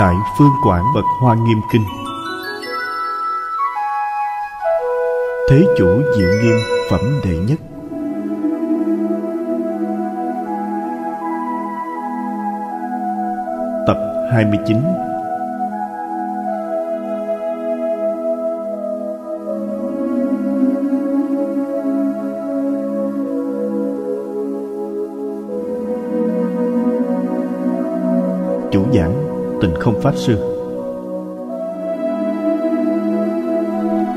Đại Phương Quảng Bậc Hoa Nghiêm Kinh Thế Chủ Diệu Nghiêm Phẩm Đệ Nhất Tập 29 tình không Pháp Sư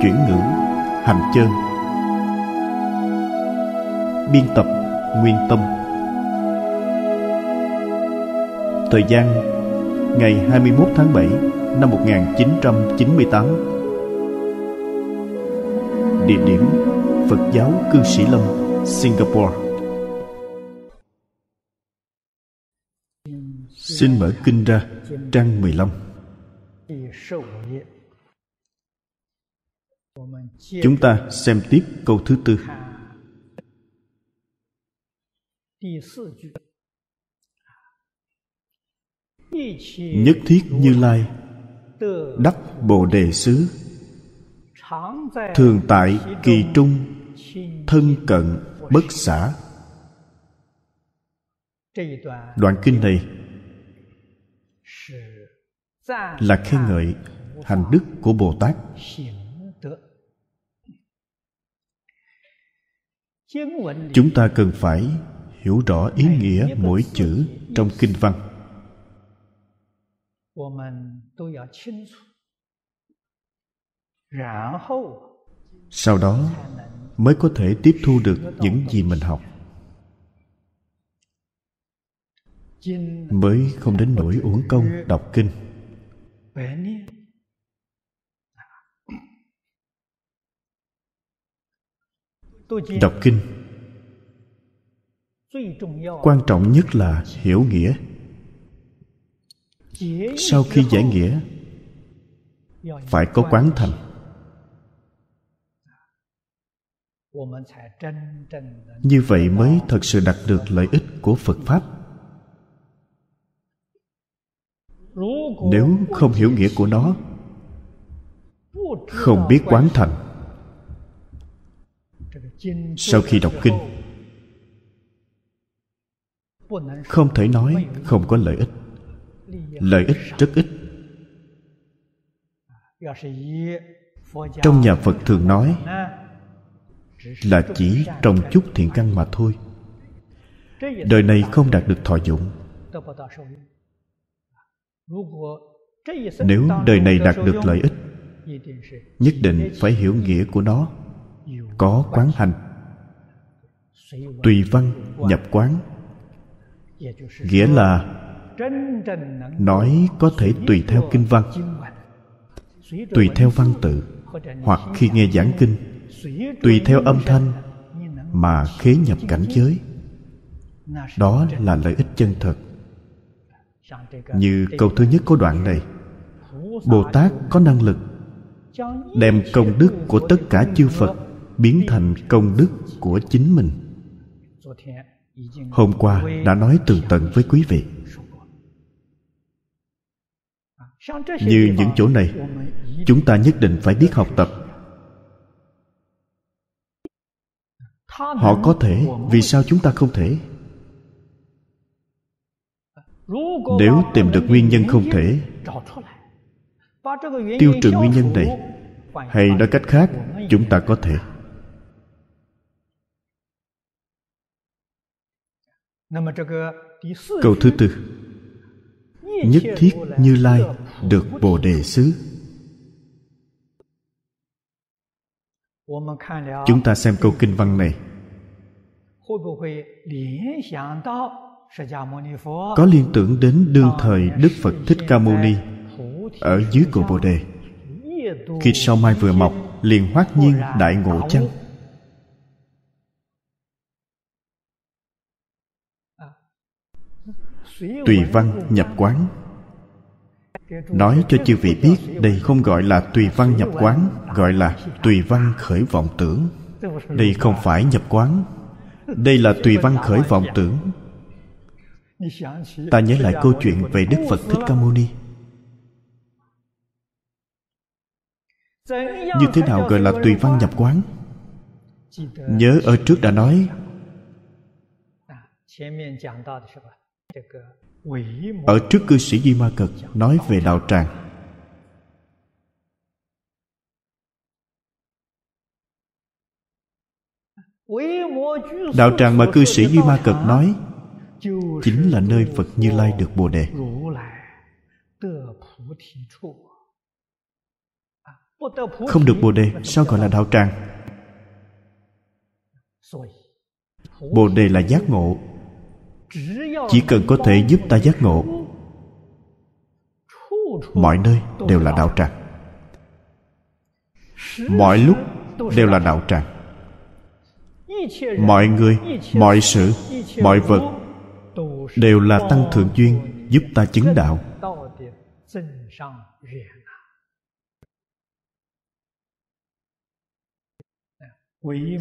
Chuyển ngữ hành Chơn Biên tập Nguyên Tâm Thời gian Ngày 21 tháng 7 năm 1998 Địa điểm Phật giáo Cư Sĩ Lâm, Singapore Xin mở kinh ra trang 15 Chúng ta xem tiếp câu thứ tư Nhất thiết như lai Đắc Bồ Đề Xứ Thường tại kỳ trung Thân cận bất xả Đoạn kinh này là khen ngợi hành đức của bồ tát chúng ta cần phải hiểu rõ ý nghĩa mỗi chữ trong kinh văn sau đó mới có thể tiếp thu được những gì mình học mới không đến nỗi uống công đọc kinh đọc kinh quan trọng nhất là hiểu nghĩa sau khi giải nghĩa phải có quán thành như vậy mới thật sự đạt được lợi ích của phật pháp nếu không hiểu nghĩa của nó không biết quán thành, sau khi đọc kinh không thể nói không có lợi ích lợi ích rất ít trong nhà phật thường nói là chỉ trồng chút thiện căn mà thôi đời này không đạt được thọ dụng nếu đời này đạt được lợi ích nhất định phải hiểu nghĩa của nó có quán hành tùy văn nhập quán nghĩa là nói có thể tùy theo kinh văn tùy theo văn tự hoặc khi nghe giảng kinh tùy theo âm thanh mà khế nhập cảnh giới đó là lợi ích chân thật như câu thứ nhất của đoạn này bồ tát có năng lực đem công đức của tất cả chư phật biến thành công đức của chính mình hôm qua đã nói tường tận với quý vị như những chỗ này chúng ta nhất định phải biết học tập họ có thể vì sao chúng ta không thể nếu tìm được nguyên nhân không thể tiêu trừ nguyên nhân này hay nói cách khác chúng ta có thể câu thứ tư nhất thiết như lai được bồ đề xứ chúng ta xem câu kinh văn này có liên tưởng đến đương ờ, thời đức phật thích ca mâu ni ở dưới cội bồ đề khi sau mai vừa mọc liền hoát nhiên đại ngộ chăng tùy văn nhập quán nói cho chư vị biết đây không gọi là tùy văn nhập quán gọi là tùy văn khởi vọng tưởng đây không phải nhập quán đây là tùy văn khởi vọng tưởng ta nhớ lại câu chuyện về đức phật thích ca mâu ni như thế nào gọi là tùy văn nhập quán nhớ ở trước đã nói à, ở trước cư sĩ di ma cực nói về đạo tràng đạo tràng mà cư sĩ di ma cực nói chính là nơi phật như lai được bồ đề không được bồ đề sao gọi là đạo tràng bồ đề là giác ngộ chỉ cần có thể giúp ta giác ngộ mọi nơi đều là đạo tràng mọi lúc đều là đạo tràng mọi người mọi sự mọi vật đều là tăng thượng duyên giúp ta chứng đạo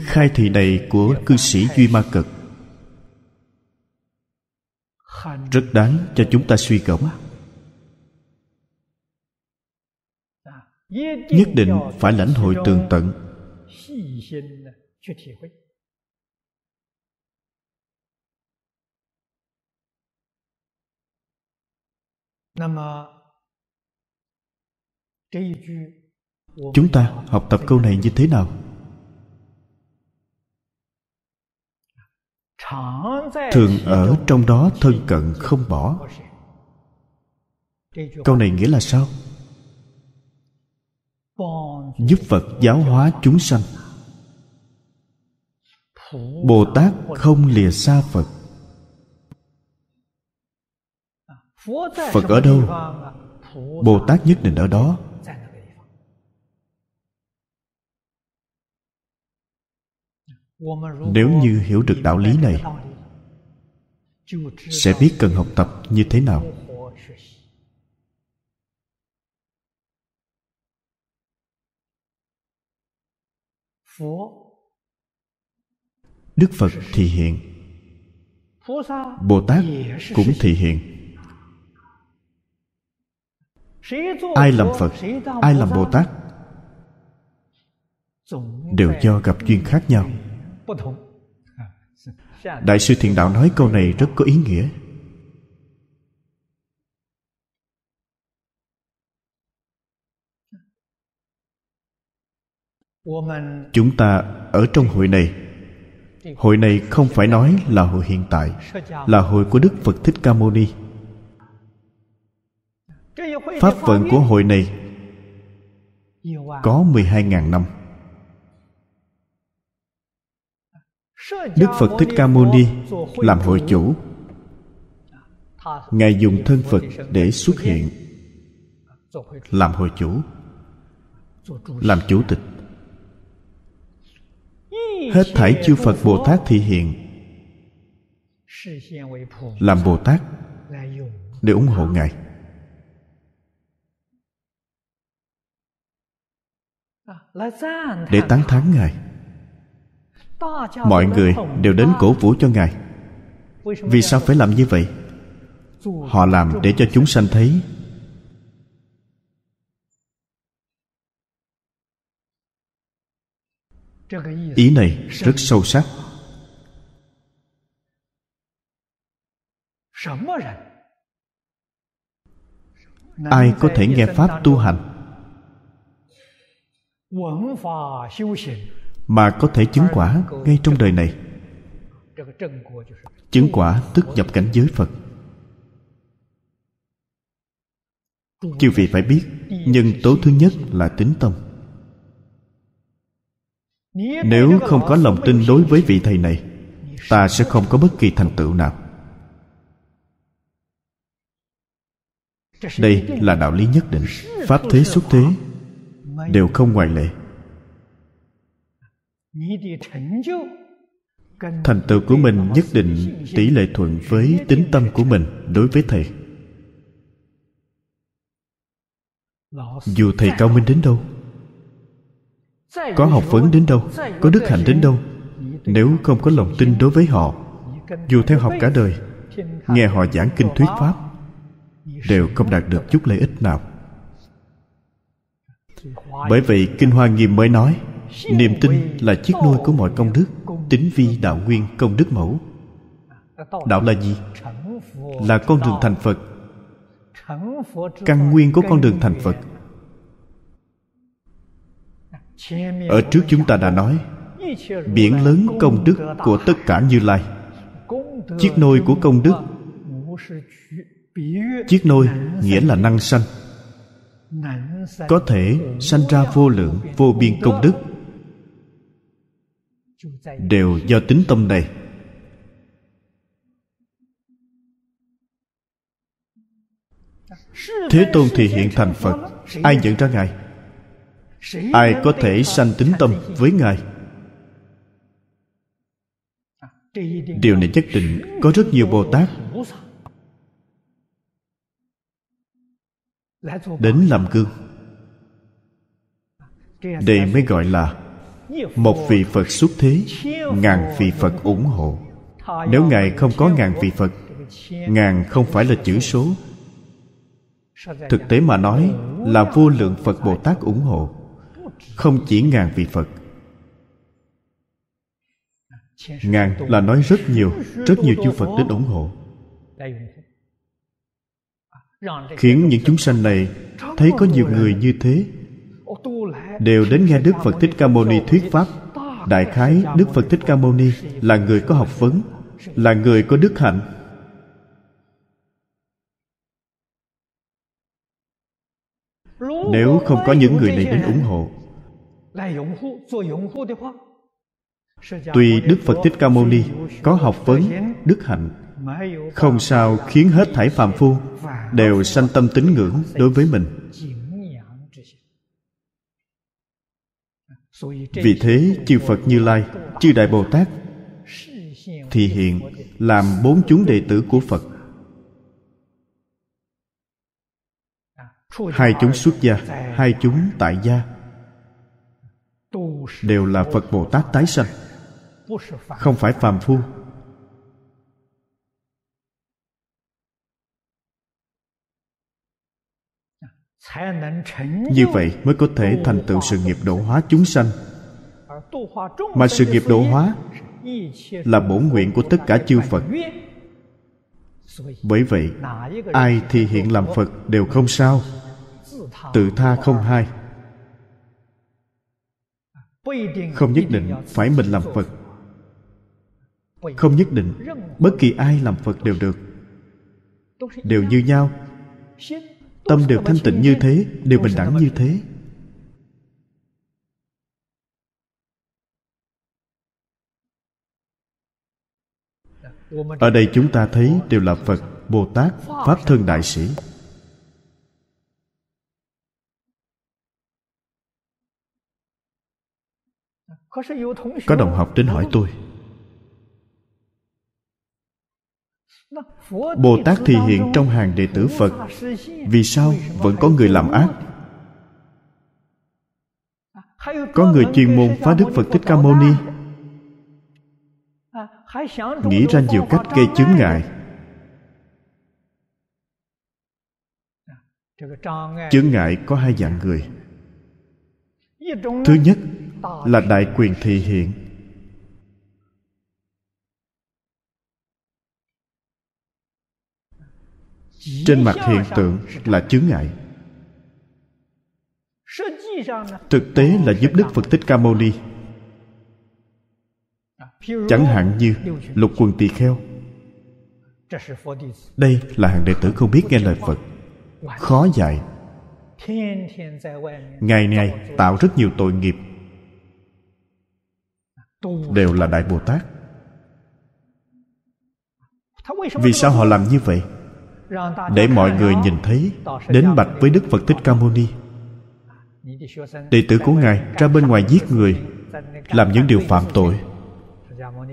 khai thị này của cư sĩ duy ma cực rất đáng cho chúng ta suy gẫm nhất định phải lãnh hội tường tận chúng ta học tập câu này như thế nào thường ở trong đó thân cận không bỏ câu này nghĩa là sao giúp phật giáo hóa chúng sanh bồ tát không lìa xa phật phật ở đâu bồ tát nhất định ở đó nếu như hiểu được đạo lý này sẽ biết cần học tập như thế nào đức phật thì hiện bồ tát cũng thị hiện ai làm phật ai làm bồ tát đều do gặp duyên khác nhau đại sư thiền đạo nói câu này rất có ý nghĩa chúng ta ở trong hội này hội này không phải nói là hội hiện tại là hội của đức phật thích ca mâu ni Pháp vận của hội này có 12.000 năm. Đức Phật Thích Ca Mâu Ni làm hội chủ. Ngài dùng thân Phật để xuất hiện làm hội chủ, làm chủ tịch. Hết thảy chư Phật Bồ Tát thị hiện làm Bồ Tát để ủng hộ Ngài. để tán thán ngài mọi người đều đến cổ vũ cho ngài vì sao phải làm như vậy họ làm để cho chúng sanh thấy ý này rất sâu sắc ai có thể nghe pháp tu hành mà có thể chứng quả ngay trong đời này chứng quả tức nhập cảnh giới phật chư vị phải biết nhân tố thứ nhất là tính tâm nếu không có lòng tin đối với vị thầy này ta sẽ không có bất kỳ thành tựu nào đây là đạo lý nhất định pháp thế xuất thế đều không ngoại lệ thành tựu của mình nhất định tỷ lệ thuận với tính tâm của mình đối với thầy dù thầy cao minh đến đâu có học vấn đến đâu có đức hạnh đến đâu nếu không có lòng tin đối với họ dù theo học cả đời nghe họ giảng kinh thuyết pháp đều không đạt được chút lợi ích nào bởi vậy kinh hoa nghiêm mới nói niềm tin là chiếc nuôi của mọi công đức tính vi đạo nguyên công đức mẫu đạo là gì là con đường thành phật căn nguyên của con đường thành phật ở trước chúng ta đã nói biển lớn công đức của tất cả như lai chiếc nôi của công đức chiếc nôi nghĩa là năng sanh có thể sanh ra vô lượng vô biên công đức đều do tính tâm này thế tôn thì hiện thành phật ai nhận ra ngài ai có thể sanh tính tâm với ngài điều này nhất định có rất nhiều bồ tát đến làm gương đây mới gọi là một vị phật xuất thế ngàn vị phật ủng hộ nếu ngài không có ngàn vị phật ngàn không phải là chữ số thực tế mà nói là vô lượng phật bồ tát ủng hộ không chỉ ngàn vị phật ngàn là nói rất nhiều rất nhiều chư phật đến ủng hộ khiến những chúng sanh này thấy có nhiều người như thế đều đến nghe Đức Phật Thích Ca Mâu Ni thuyết pháp. Đại khái Đức Phật Thích Ca Mâu Ni là người có học vấn, là người có đức hạnh. Nếu không có những người này đến ủng hộ, Tuy Đức Phật Thích Ca Mâu Ni có học vấn, đức hạnh, không sao khiến hết thảy phàm phu đều sanh tâm tín ngưỡng đối với mình. vì thế chư phật như lai chư đại bồ tát thì hiện làm bốn chúng đệ tử của phật hai chúng xuất gia hai chúng tại gia đều là phật bồ tát tái sanh không phải phàm phu như vậy mới có thể thành tựu sự nghiệp độ hóa chúng sanh mà sự nghiệp độ hóa là bổn nguyện của tất cả chư phật bởi vậy ai thì hiện làm phật đều không sao tự tha không hai không nhất định phải mình làm phật không nhất định bất kỳ ai làm phật đều được đều như nhau tâm đều thanh tịnh như thế đều bình đẳng như thế ở đây chúng ta thấy đều là phật bồ tát pháp thân đại sĩ có đồng học đến hỏi tôi bồ tát thì hiện trong hàng đệ tử phật vì sao vẫn có người làm ác có người chuyên môn phá đức phật thích ca mâu ni nghĩ ra nhiều cách gây chướng ngại chướng ngại có hai dạng người thứ nhất là đại quyền thị hiện trên mặt hiện tượng là chướng ngại thực tế là giúp đức phật thích ca mâu ni chẳng hạn như lục quần tỳ kheo đây là hàng đệ tử không biết nghe lời phật khó dạy ngày ngày tạo rất nhiều tội nghiệp đều là đại bồ tát vì sao họ làm như vậy để mọi người nhìn thấy đến bạch với đức phật thích ca mâu ni đệ tử của ngài ra bên ngoài giết người làm những điều phạm tội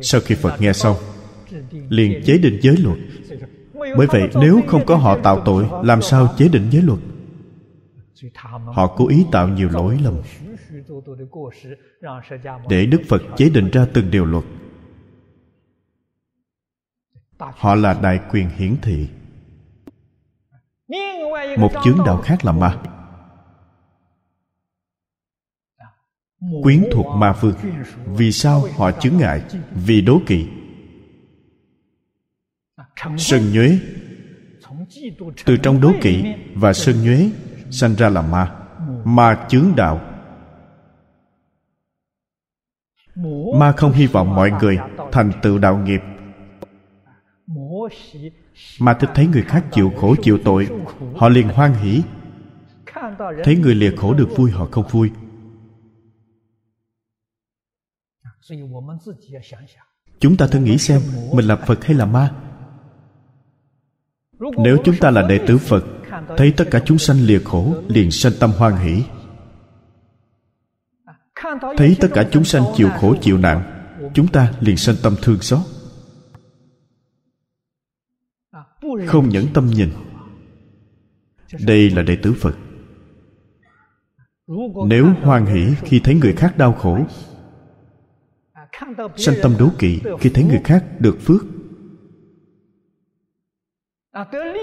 sau khi phật nghe xong liền chế định giới luật bởi vậy nếu không có họ tạo tội làm sao chế định giới luật họ cố ý tạo nhiều lỗi lầm để đức phật chế định ra từng điều luật họ là đại quyền hiển thị một chướng đạo khác là ma quyến thuộc ma phương vì sao họ chướng ngại vì đố kỵ sân nhuế từ trong đố kỵ và sân nhuế sanh ra là ma ma chướng đạo ma không hy vọng mọi người thành tựu đạo nghiệp mà thích thấy người khác chịu khổ chịu tội họ liền hoan hỉ thấy người liệt khổ được vui họ không vui chúng ta thử nghĩ xem mình là phật hay là ma nếu chúng ta là đệ tử phật thấy tất cả chúng sanh liệt khổ liền sanh tâm hoan hỷ thấy tất cả chúng sanh chịu khổ chịu nạn chúng ta liền sanh tâm thương xót không nhẫn tâm nhìn đây là đệ tử phật nếu hoan hỷ khi thấy người khác đau khổ sanh tâm đố kỵ khi thấy người khác được phước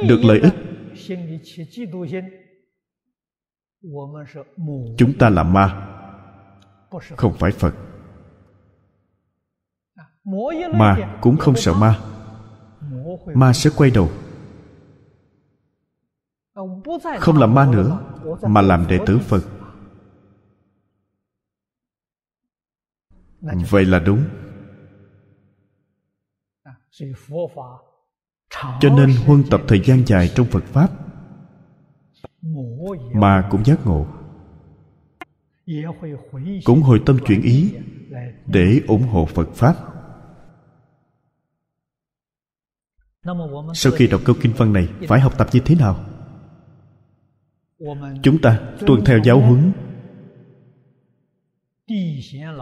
được lợi ích chúng ta là ma không phải phật ma cũng không sợ ma ma sẽ quay đầu không làm ma nữa mà làm đệ tử phật vậy là đúng cho nên huân tập thời gian dài trong phật pháp mà cũng giác ngộ cũng hồi tâm chuyển ý để ủng hộ phật pháp sau khi đọc câu kinh văn này phải học tập như thế nào chúng ta tuân theo giáo huấn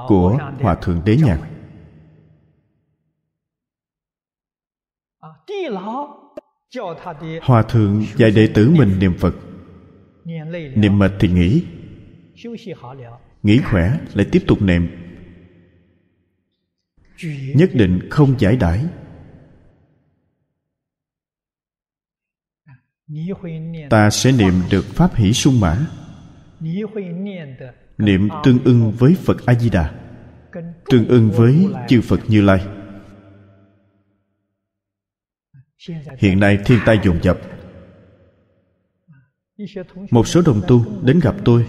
của hòa thượng đế nhạc hòa thượng dạy đệ tử mình niệm phật niệm mệt thì nghỉ nghỉ khỏe lại tiếp tục niệm nhất định không giải đãi ta sẽ niệm được pháp hỷ sung mãn niệm tương ưng với phật a di đà tương ưng với chư phật như lai hiện nay thiên tai dồn dập một số đồng tu đến gặp tôi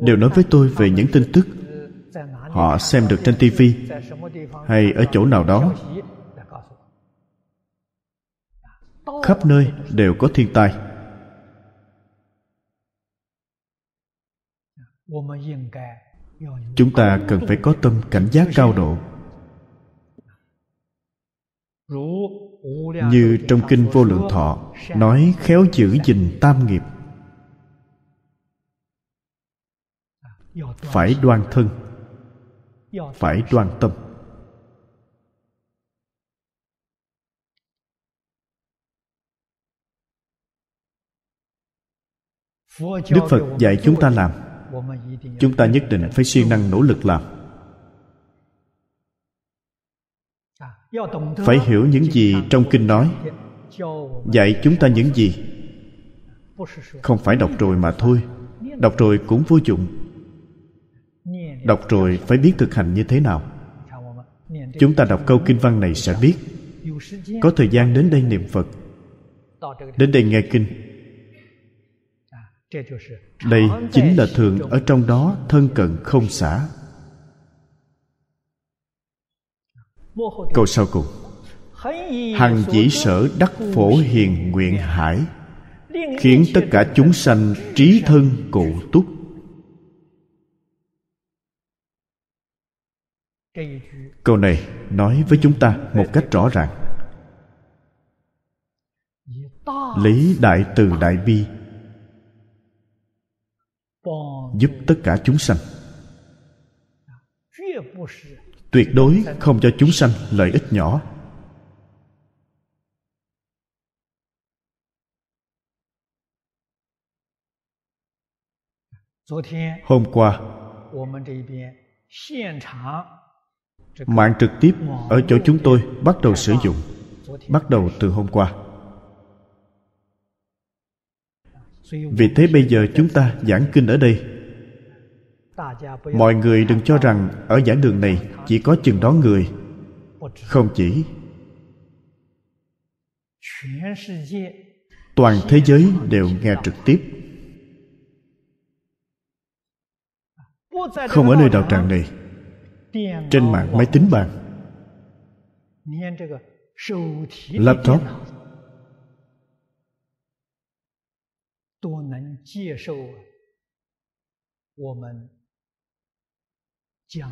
đều nói với tôi về những tin tức họ xem được trên tv hay ở chỗ nào đó khắp nơi đều có thiên tai chúng ta cần phải có tâm cảnh giác cao độ như trong kinh vô lượng thọ nói khéo giữ gìn tam nghiệp phải đoan thân phải đoan tâm đức phật dạy chúng ta làm chúng ta nhất định phải siêng năng nỗ lực làm à, phải hiểu những gì trong kinh nói dạy chúng ta những gì không phải đọc rồi mà thôi đọc rồi cũng vô dụng đọc rồi phải biết thực hành như thế nào chúng ta đọc câu kinh văn này sẽ biết có thời gian đến đây niệm phật đến đây nghe kinh đây chính là thường ở trong đó thân cận không xả câu sau cùng hằng dĩ sở đắc phổ hiền nguyện hải khiến tất cả chúng sanh trí thân cụ túc câu này nói với chúng ta một cách rõ ràng lấy đại từ đại bi giúp tất cả chúng sanh tuyệt đối không cho chúng sanh lợi ích nhỏ hôm qua mạng trực tiếp ở chỗ chúng tôi bắt đầu sử dụng bắt đầu từ hôm qua vì thế bây giờ chúng ta giảng kinh ở đây mọi người đừng cho rằng ở giảng đường này chỉ có chừng đó người không chỉ toàn thế giới đều nghe trực tiếp không ở nơi đạo tràng này trên mạng máy tính bàn laptop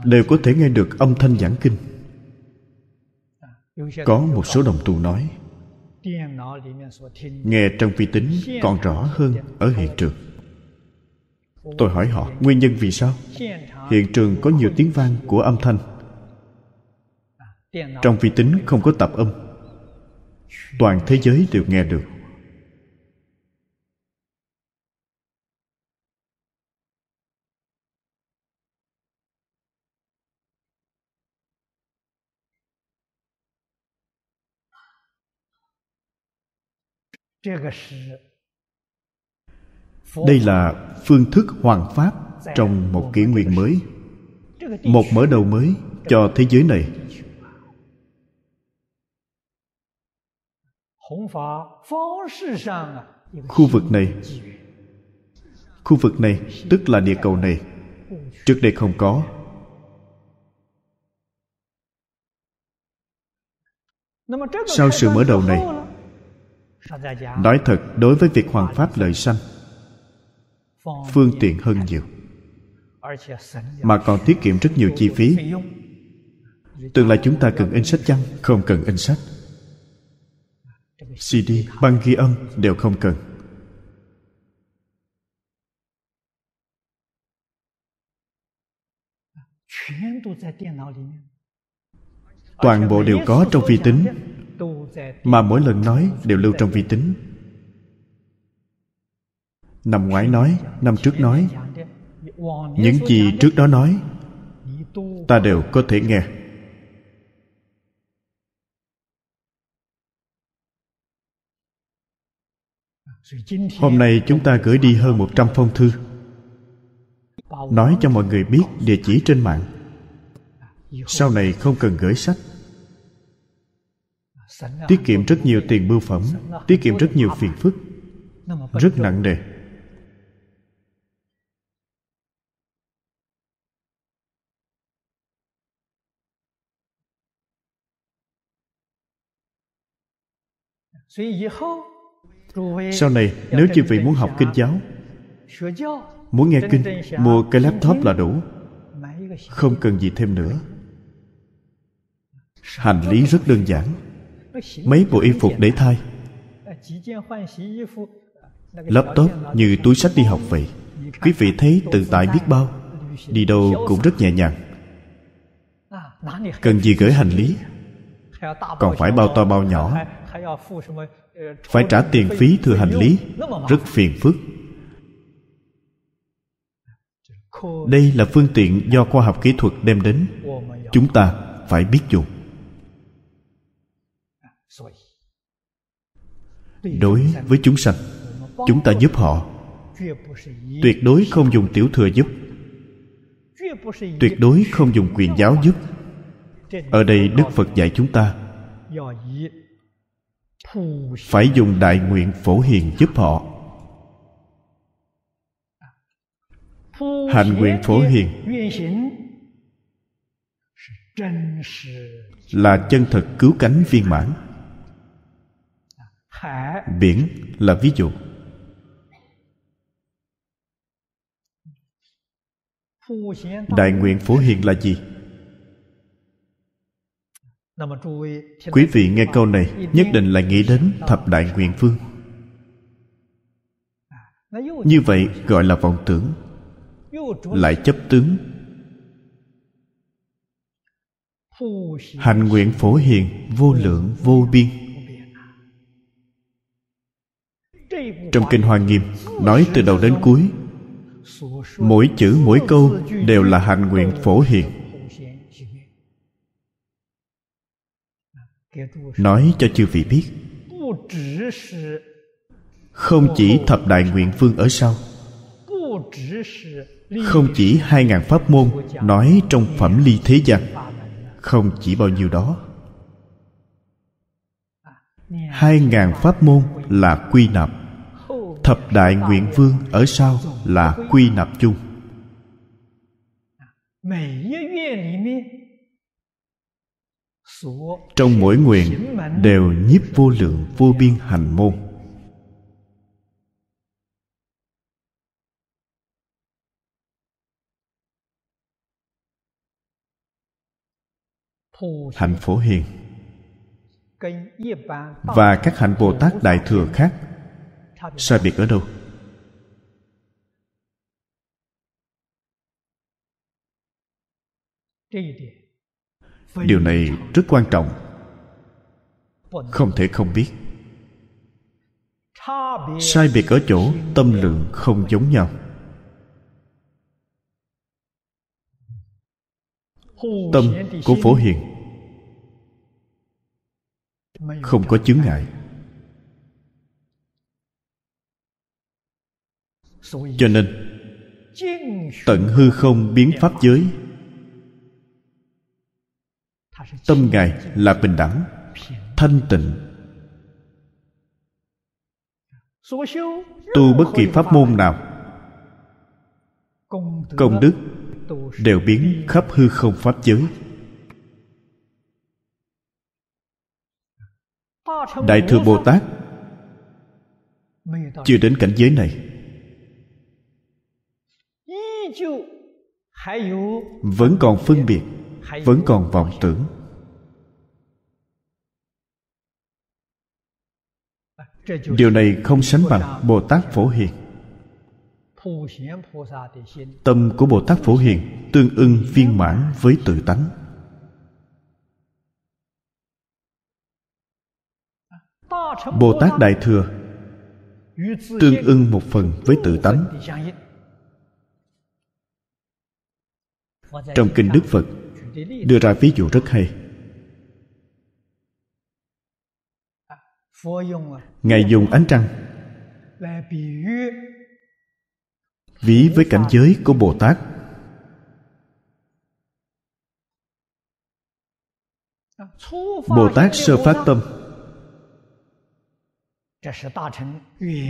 đều có thể nghe được âm thanh giảng kinh có một số đồng tu nói nghe trong vi tính còn rõ hơn ở hiện trường tôi hỏi họ nguyên nhân vì sao hiện trường có nhiều tiếng vang của âm thanh trong vi tính không có tạp âm toàn thế giới đều nghe được đây là phương thức hoàn pháp trong một kỷ nguyên mới một mở đầu mới cho thế giới này khu vực này khu vực này tức là địa cầu này trước đây không có sau sự mở đầu này nói thật đối với việc hoàn pháp lợi sanh phương tiện hơn nhiều mà còn tiết kiệm rất nhiều chi phí tương lai chúng ta cần in sách chăng không cần in sách cd băng ghi âm đều không cần toàn bộ đều có trong vi tính mà mỗi lần nói đều lưu trong vi tính năm ngoái nói năm trước nói những gì trước đó nói ta đều có thể nghe hôm nay chúng ta gửi đi hơn một trăm phong thư nói cho mọi người biết địa chỉ trên mạng sau này không cần gửi sách tiết kiệm rất nhiều tiền bưu phẩm tiết kiệm rất nhiều phiền phức rất nặng nề sau này nếu chư vị muốn học kinh giáo muốn nghe kinh mua cái laptop là đủ không cần gì thêm nữa hành lý rất đơn giản mấy bộ y phục để thay laptop như túi sách đi học vậy quý vị thấy tự tại biết bao đi đâu cũng rất nhẹ nhàng cần gì gửi hành lý còn phải bao to bao nhỏ phải trả tiền phí thừa hành lý rất phiền phức đây là phương tiện do khoa học kỹ thuật đem đến chúng ta phải biết dùng đối với chúng sanh chúng ta giúp họ tuyệt đối không dùng tiểu thừa giúp tuyệt đối không dùng quyền giáo giúp ở đây đức phật dạy chúng ta phải dùng đại nguyện phổ hiền giúp họ hành nguyện phổ hiền là chân thật cứu cánh viên mãn biển là ví dụ đại nguyện phổ hiền là gì quý vị nghe câu này nhất định là nghĩ đến thập đại nguyện phương như vậy gọi là vọng tưởng lại chấp tướng hành nguyện phổ hiền vô lượng vô biên trong kinh hoa nghiêm nói từ đầu đến cuối mỗi chữ mỗi câu đều là hạnh nguyện phổ hiện nói cho chư vị biết không chỉ thập đại nguyện phương ở sau không chỉ hai ngàn pháp môn nói trong phẩm ly thế gian không chỉ bao nhiêu đó hai ngàn pháp môn là quy nạp thập đại nguyện vương ở sau là quy nạp chung trong mỗi nguyện đều nhiếp vô lượng vô biên hành môn hạnh phổ hiền và các hạnh bồ tát đại thừa khác sai biệt ở đâu điều này rất quan trọng không thể không biết sai biệt ở chỗ tâm lượng không giống nhau tâm của phổ hiền không có chướng ngại cho nên tận hư không biến pháp giới tâm ngài là bình đẳng thanh tịnh tu bất kỳ pháp môn nào công đức đều biến khắp hư không pháp giới đại thừa bồ tát chưa đến cảnh giới này vẫn còn phân biệt vẫn còn vọng tưởng điều này không sánh bằng bồ tát phổ hiền tâm của bồ tát phổ hiền tương ưng viên mãn với tự tánh bồ tát đại thừa tương ưng một phần với tự tánh trong kinh đức phật đưa ra ví dụ rất hay ngài dùng ánh trăng ví với cảnh giới của bồ tát bồ tát sơ phát tâm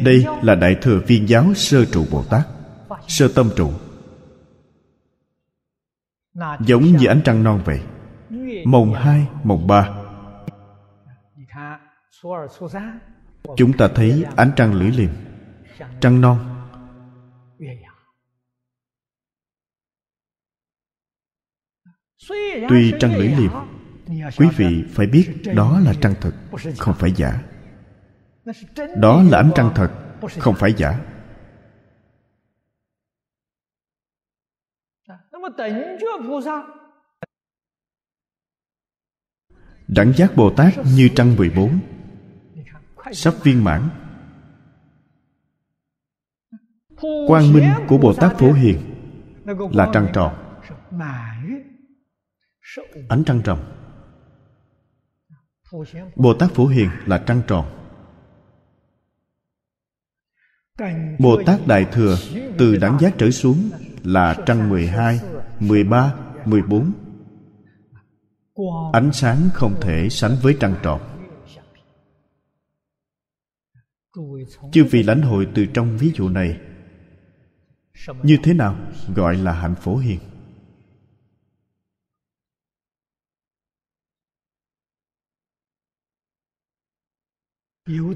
đây là đại thừa viên giáo sơ trụ bồ tát sơ tâm trụ giống như ánh trăng non vậy mồng hai mồng ba chúng ta thấy ánh trăng lưỡi liềm trăng non tuy trăng lưỡi liềm quý vị phải biết đó là trăng thật không phải giả đó là ánh trăng thật không phải giả Đẳng giác Bồ Tát như trăng 14 Sắp viên mãn Quang minh của Bồ Tát Phổ Hiền Là trăng tròn Ánh trăng tròn Bồ Tát Phổ Hiền là trăng tròn Bồ Tát Đại Thừa từ đẳng giác trở xuống là trăng 12 13, 14 Ánh sáng không thể sánh với trăng tròn Chư vị lãnh hội từ trong ví dụ này Như thế nào gọi là hạnh phổ hiền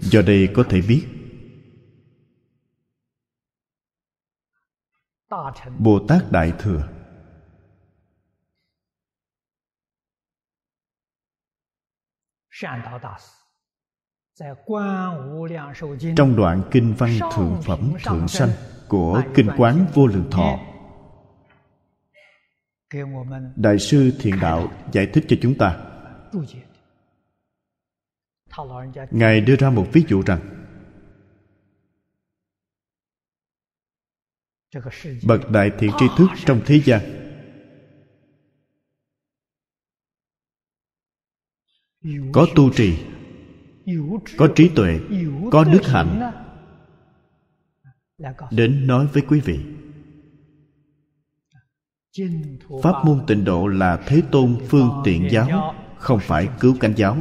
Do đây có thể biết Bồ Tát Đại Thừa trong đoạn kinh văn thượng phẩm thượng sanh của kinh quán vô lượng thọ đại sư thiền đạo giải thích cho chúng ta ngài đưa ra một ví dụ rằng bậc đại thiện tri thức trong thế gian có tu trì có trí tuệ có đức hạnh đến nói với quý vị pháp môn tịnh độ là thế tôn phương tiện giáo không phải cứu cánh giáo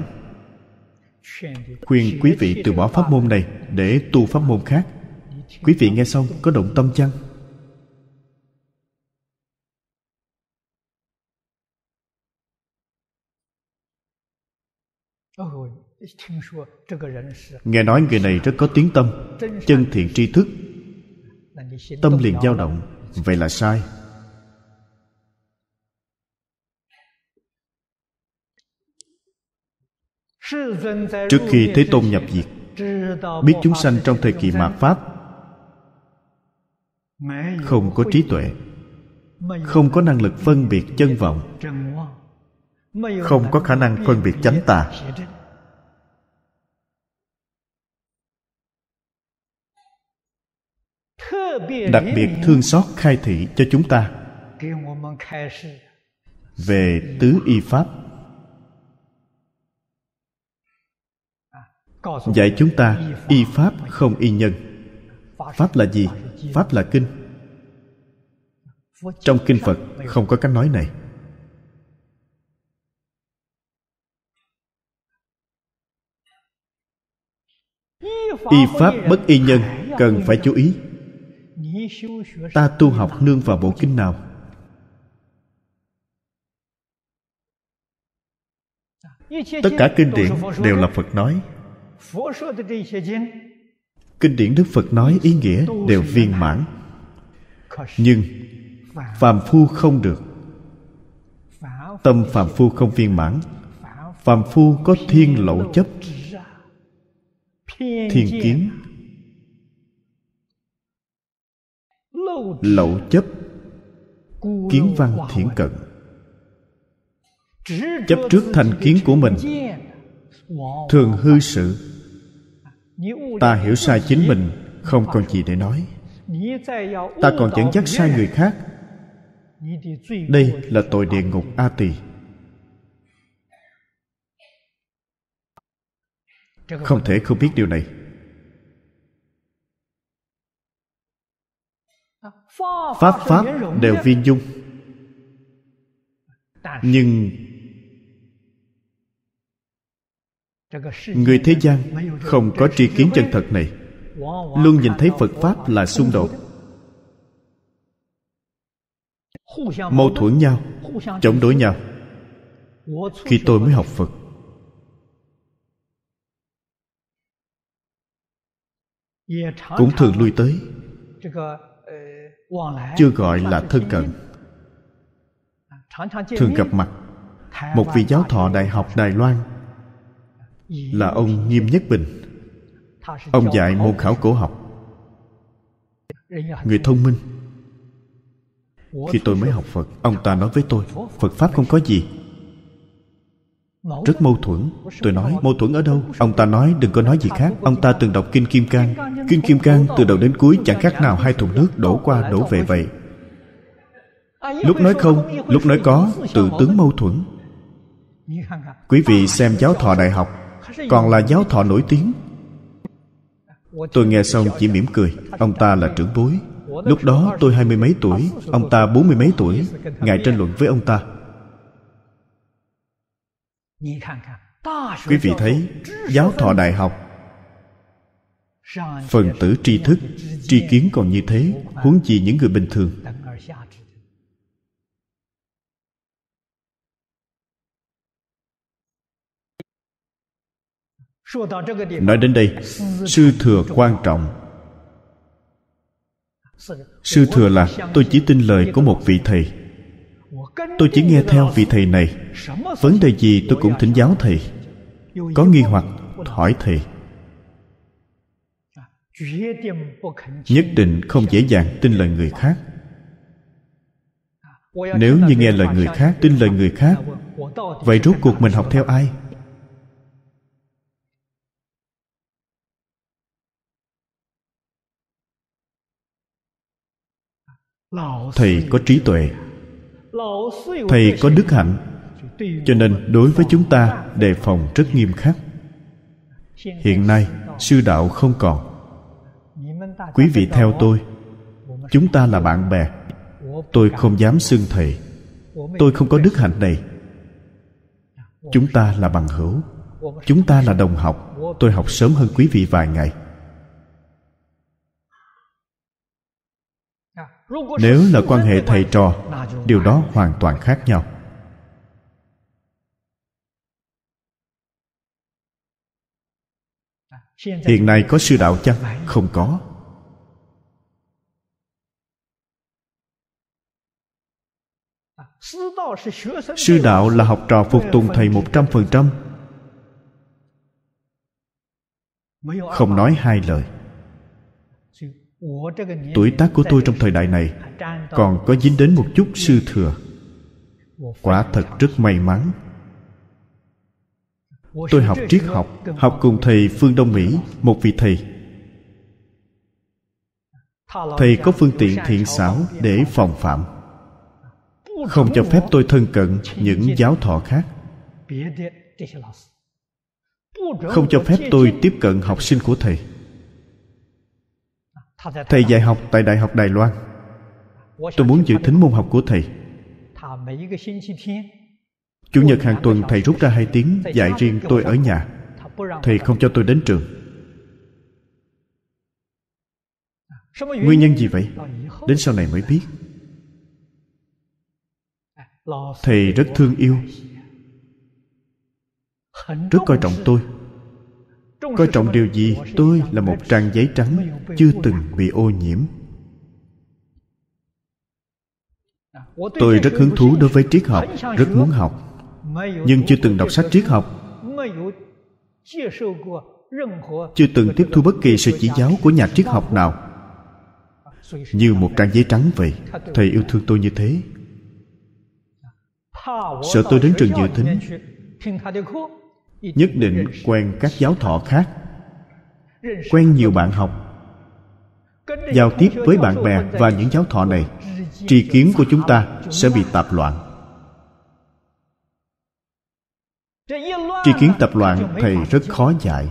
khuyên quý vị từ bỏ pháp môn này để tu pháp môn khác quý vị nghe xong có động tâm chăng nghe nói người này rất có tiếng tâm chân thiện tri thức tâm liền dao động vậy là sai trước khi thế tôn nhập diệt biết chúng sanh trong thời kỳ mạt pháp không có trí tuệ không có năng lực phân biệt chân vọng không có khả năng phân biệt chánh tà đặc biệt thương xót khai thị cho chúng ta về tứ y pháp dạy chúng ta y pháp không y nhân pháp là gì pháp là kinh trong kinh phật không có cách nói này y pháp bất y nhân cần phải chú ý ta tu học nương vào bộ kinh nào tất cả kinh điển đều là phật nói kinh điển đức phật nói ý nghĩa đều viên mãn nhưng phàm phu không được tâm phàm phu không viên mãn phàm phu có thiên lậu chấp thiên kiến lậu chấp kiến văn thiển cận chấp trước thành kiến của mình thường hư sự ta hiểu sai chính mình không còn gì để nói ta còn dẫn dắt sai người khác đây là tội địa ngục a tỳ không thể không biết điều này pháp pháp đều viên dung nhưng người thế gian không có tri kiến chân thật này luôn nhìn thấy phật pháp là xung đột mâu thuẫn nhau chống đối nhau khi tôi mới học phật cũng thường lui tới chưa gọi là thân cận thường gặp mặt một vị giáo thọ đại học đài loan là ông nghiêm nhất bình ông dạy môn khảo cổ học người thông minh khi tôi mới học phật ông ta nói với tôi phật pháp không có gì rất mâu thuẫn tôi nói mâu thuẫn ở đâu ông ta nói đừng có nói gì khác ông ta từng đọc kinh kim cang kinh kim cang từ đầu đến cuối chẳng khác nào hai thùng nước đổ qua đổ về vậy lúc nói không lúc nói có tự tướng mâu thuẫn quý vị xem giáo thọ đại học còn là giáo thọ nổi tiếng tôi nghe xong chỉ mỉm cười ông ta là trưởng bối lúc đó tôi hai mươi mấy tuổi ông ta bốn mươi mấy tuổi ngài tranh luận với ông ta quý vị thấy giáo thọ đại học phần tử tri thức tri kiến còn như thế huống chi những người bình thường nói đến đây sư thừa quan trọng sư thừa là tôi chỉ tin lời của một vị thầy tôi chỉ nghe theo vị thầy này vấn đề gì tôi cũng thỉnh giáo thầy có nghi hoặc hỏi thầy nhất định không dễ dàng tin lời người khác nếu như nghe lời người khác tin lời người khác vậy rốt cuộc mình học theo ai thầy có trí tuệ thầy có đức hạnh cho nên đối với chúng ta đề phòng rất nghiêm khắc hiện nay sư đạo không còn quý vị theo tôi chúng ta là bạn bè tôi không dám xưng thầy tôi không có đức hạnh này chúng ta là bằng hữu chúng ta là đồng học tôi học sớm hơn quý vị vài ngày nếu là quan hệ thầy trò điều đó hoàn toàn khác nhau hiện nay có sư đạo chăng không có sư đạo là học trò phục tùng thầy một trăm phần trăm không nói hai lời tuổi tác của tôi trong thời đại này còn có dính đến một chút sư thừa quả thật rất may mắn tôi học triết học học cùng thầy phương đông mỹ một vị thầy thầy có phương tiện thiện xảo để phòng phạm không cho phép tôi thân cận những giáo thọ khác không cho phép tôi tiếp cận học sinh của thầy thầy dạy học tại đại học đài loan tôi muốn giữ thính môn học của thầy chủ nhật hàng tuần thầy rút ra hai tiếng dạy riêng tôi ở nhà thầy không cho tôi đến trường nguyên nhân gì vậy đến sau này mới biết thầy rất thương yêu rất coi trọng tôi coi trọng điều gì tôi là một trang giấy trắng chưa từng bị ô nhiễm tôi rất hứng thú đối với triết học rất muốn học nhưng chưa từng đọc sách triết học chưa từng tiếp thu bất kỳ sự chỉ giáo của nhà triết học nào như một trang giấy trắng vậy thầy yêu thương tôi như thế sợ tôi đến trường dự tính nhất định quen các giáo thọ khác quen nhiều bạn học giao tiếp với bạn bè và những giáo thọ này tri kiến của chúng ta sẽ bị tạp loạn tri kiến tập loạn thầy rất khó dạy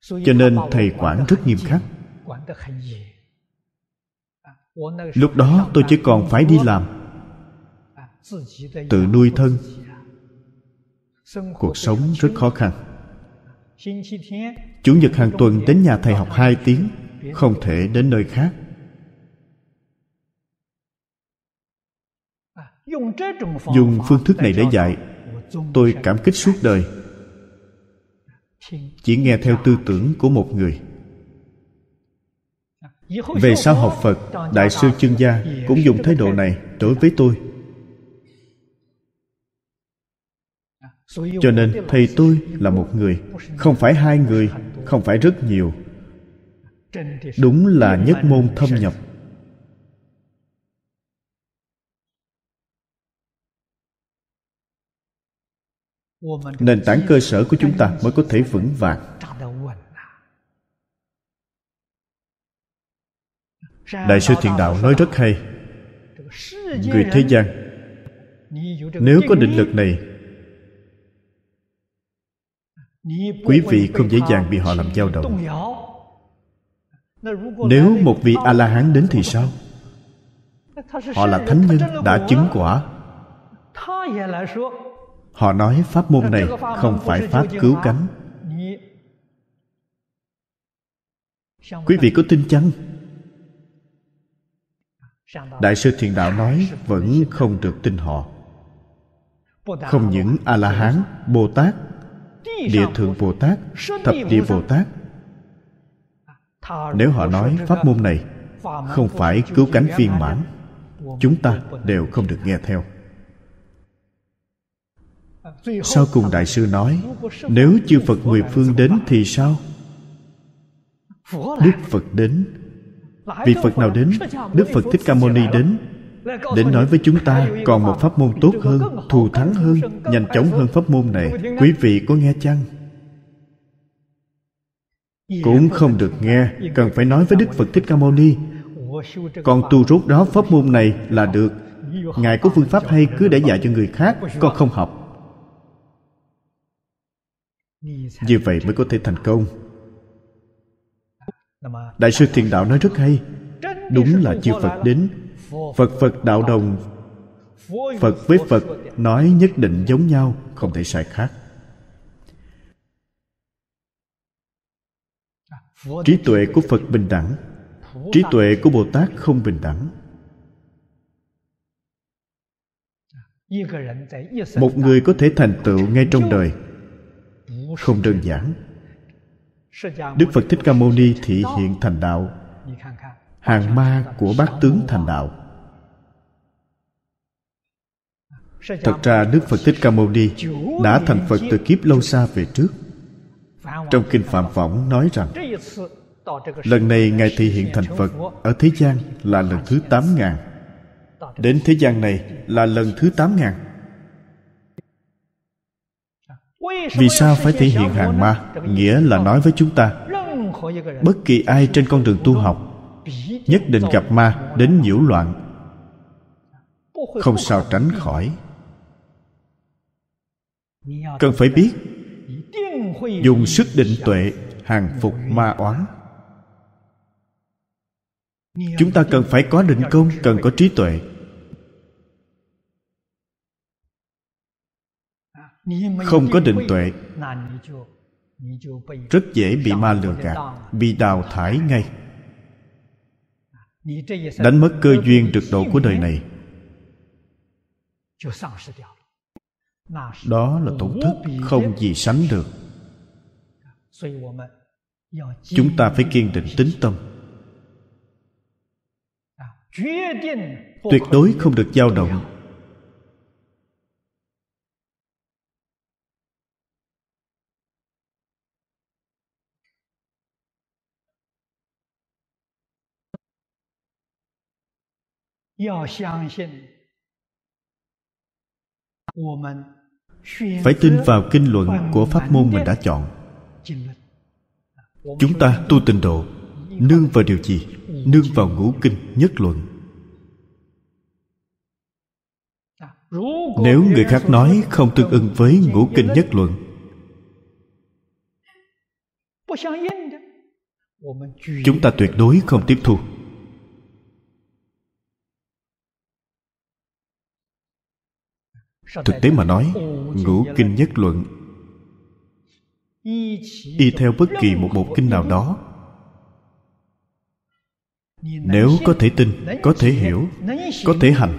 cho nên thầy quản rất nghiêm khắc lúc đó tôi chỉ còn phải đi làm tự nuôi thân cuộc sống rất khó khăn chủ nhật hàng tuần đến nhà thầy học hai tiếng không thể đến nơi khác dùng phương thức này để dạy tôi cảm kích suốt đời chỉ nghe theo tư tưởng của một người về sau học phật đại sư chương gia cũng dùng thái độ này đối với tôi cho nên thầy tôi là một người không phải hai người không phải rất nhiều đúng là nhất môn thâm nhập nền tảng cơ sở của chúng ta mới có thể vững vàng đại sư thiền đạo nói rất hay người thế gian nếu có định lực này quý vị không dễ dàng bị họ làm dao động nếu một vị a la hán đến thì sao họ là thánh nhân đã chứng quả họ nói pháp môn này không phải pháp cứu cánh quý vị có tin chăng đại sư thiền đạo nói vẫn không được tin họ không những a la hán bồ tát địa thượng bồ tát thập địa bồ tát nếu họ nói pháp môn này không phải cứu cánh viên mãn chúng ta đều không được nghe theo sau cùng đại sư nói nếu chư phật mười phương đến thì sao đức phật đến vì phật nào đến đức phật thích ca mâu ni đến định nói với chúng ta còn một pháp môn tốt hơn thù thắng hơn nhanh chóng hơn pháp môn này quý vị có nghe chăng cũng không được nghe cần phải nói với đức phật thích ca mâu ni còn tu rốt đó pháp môn này là được ngài có phương pháp hay cứ để dạy cho người khác con không học như vậy mới có thể thành công đại sư thiền đạo nói rất hay đúng là chư phật đến phật phật đạo đồng phật với phật nói nhất định giống nhau không thể sai khác trí tuệ của phật bình đẳng trí tuệ của bồ tát không bình đẳng một người có thể thành tựu ngay trong đời không đơn giản đức phật thích ca mâu ni thị hiện thành đạo hàng ma của bát tướng thành đạo Thật ra Đức Phật Thích Ca Mâu Ni đã thành Phật từ kiếp lâu xa về trước. Trong Kinh Phạm Phỏng nói rằng Lần này Ngài thị hiện thành Phật ở thế gian là lần thứ 8 ngàn. Đến thế gian này là lần thứ 8 ngàn. Vì sao phải thể hiện hàng ma? Nghĩa là nói với chúng ta Bất kỳ ai trên con đường tu học Nhất định gặp ma đến nhiễu loạn Không sao tránh khỏi cần phải biết dùng sức định tuệ hàng phục ma oán chúng ta cần phải có định công cần có trí tuệ không có định tuệ rất dễ bị ma lừa gạt bị đào thải ngay đánh mất cơ duyên trực độ của đời này đó là tổn thất không gì sánh được chúng ta phải kiên định tính tâm tuyệt đối không được dao động. phải động 要相信我们 phải tin vào kinh luận của pháp môn mình đã chọn chúng ta tu tịnh độ nương vào điều gì nương vào ngũ kinh nhất luận nếu người khác nói không tương ưng với ngũ kinh nhất luận chúng ta tuyệt đối không tiếp thu thực tế mà nói ngũ kinh nhất luận y theo bất kỳ một bộ kinh nào đó nếu có thể tin có thể hiểu có thể hành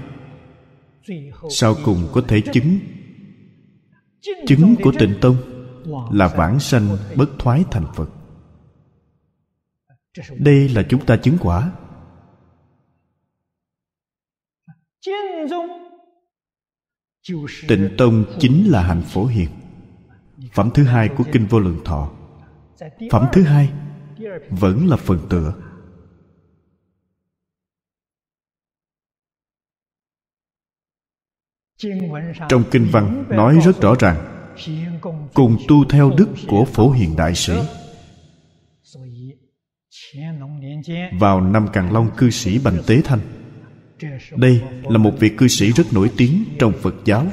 sau cùng có thể chứng chứng của tịnh tông là vãng sanh bất thoái thành phật đây là chúng ta chứng quả tịnh tông chính là hạnh phổ hiền phẩm thứ hai của kinh vô lượng thọ phẩm thứ hai vẫn là phần tựa trong kinh văn nói rất rõ ràng cùng tu theo đức của phổ hiền đại sĩ vào năm càng long cư sĩ bành tế thanh đây là một vị cư sĩ rất nổi tiếng trong phật giáo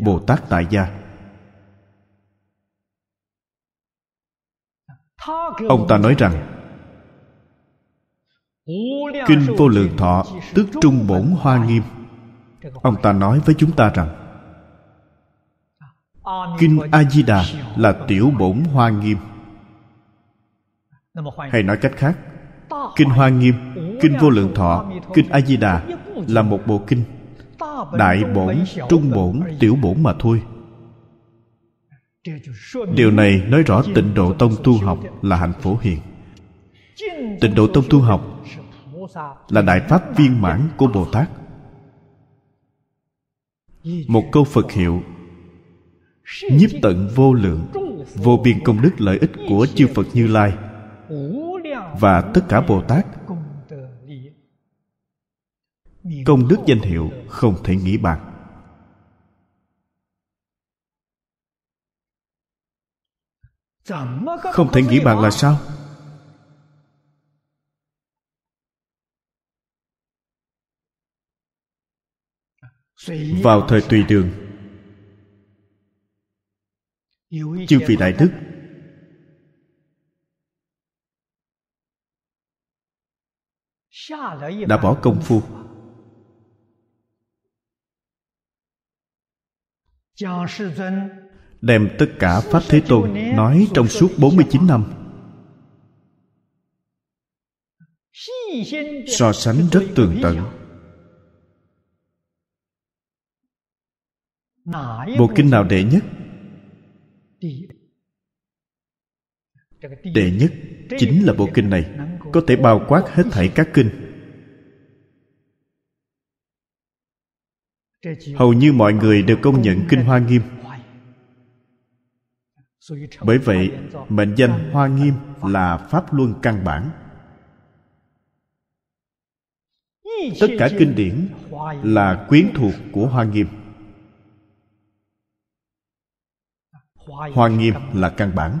bồ tát tại gia ông ta nói rằng kinh vô lượng thọ tức trung bổn hoa nghiêm ông ta nói với chúng ta rằng kinh a di đà là tiểu bổn hoa nghiêm hay nói cách khác kinh hoa nghiêm kinh vô lượng thọ kinh a di đà là một bộ kinh đại bổn trung bổn tiểu bổn mà thôi điều này nói rõ tịnh độ tông tu học là hạnh phổ hiền tịnh độ tông tu học là đại pháp viên mãn của bồ tát một câu phật hiệu nhiếp tận vô lượng vô biên công đức lợi ích của chư phật như lai và tất cả bồ tát công đức danh hiệu không thể nghĩ bàn không thể nghĩ bàn là sao vào thời tùy đường chư vị đại đức đã bỏ công phu đem tất cả Pháp Thế Tôn nói trong suốt 49 năm. So sánh rất tường tận. Bộ kinh nào đệ nhất? Đệ nhất chính là bộ kinh này có thể bao quát hết thảy các kinh hầu như mọi người đều công nhận kinh hoa nghiêm bởi vậy mệnh danh hoa nghiêm là pháp luân căn bản tất cả kinh điển là quyến thuộc của hoa nghiêm hoa nghiêm là căn bản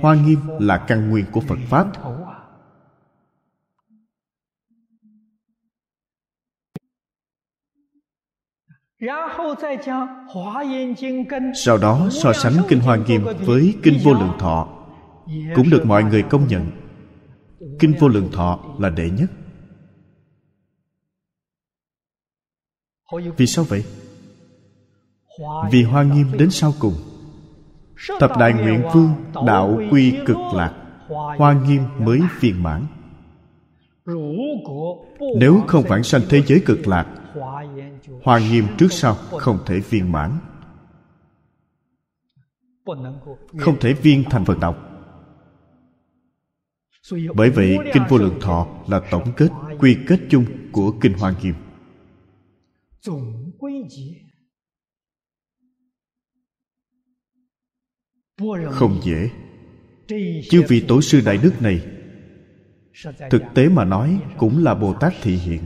hoa nghiêm là căn nguyên của phật pháp sau đó so sánh kinh hoa nghiêm với kinh vô lượng thọ cũng được mọi người công nhận kinh vô lượng thọ là đệ nhất vì sao vậy vì hoa nghiêm đến sau cùng thập đại nguyện vương đạo quy cực lạc hoa nghiêm mới viên mãn nếu không phản sanh thế giới cực lạc hoa nghiêm trước sau không thể viên mãn không thể viên thành phần nào bởi vậy kinh vô lượng thọ là tổng kết quy kết chung của kinh hoa nghiêm không dễ chư vị tổ sư đại đức này thực tế mà nói cũng là bồ tát thị hiện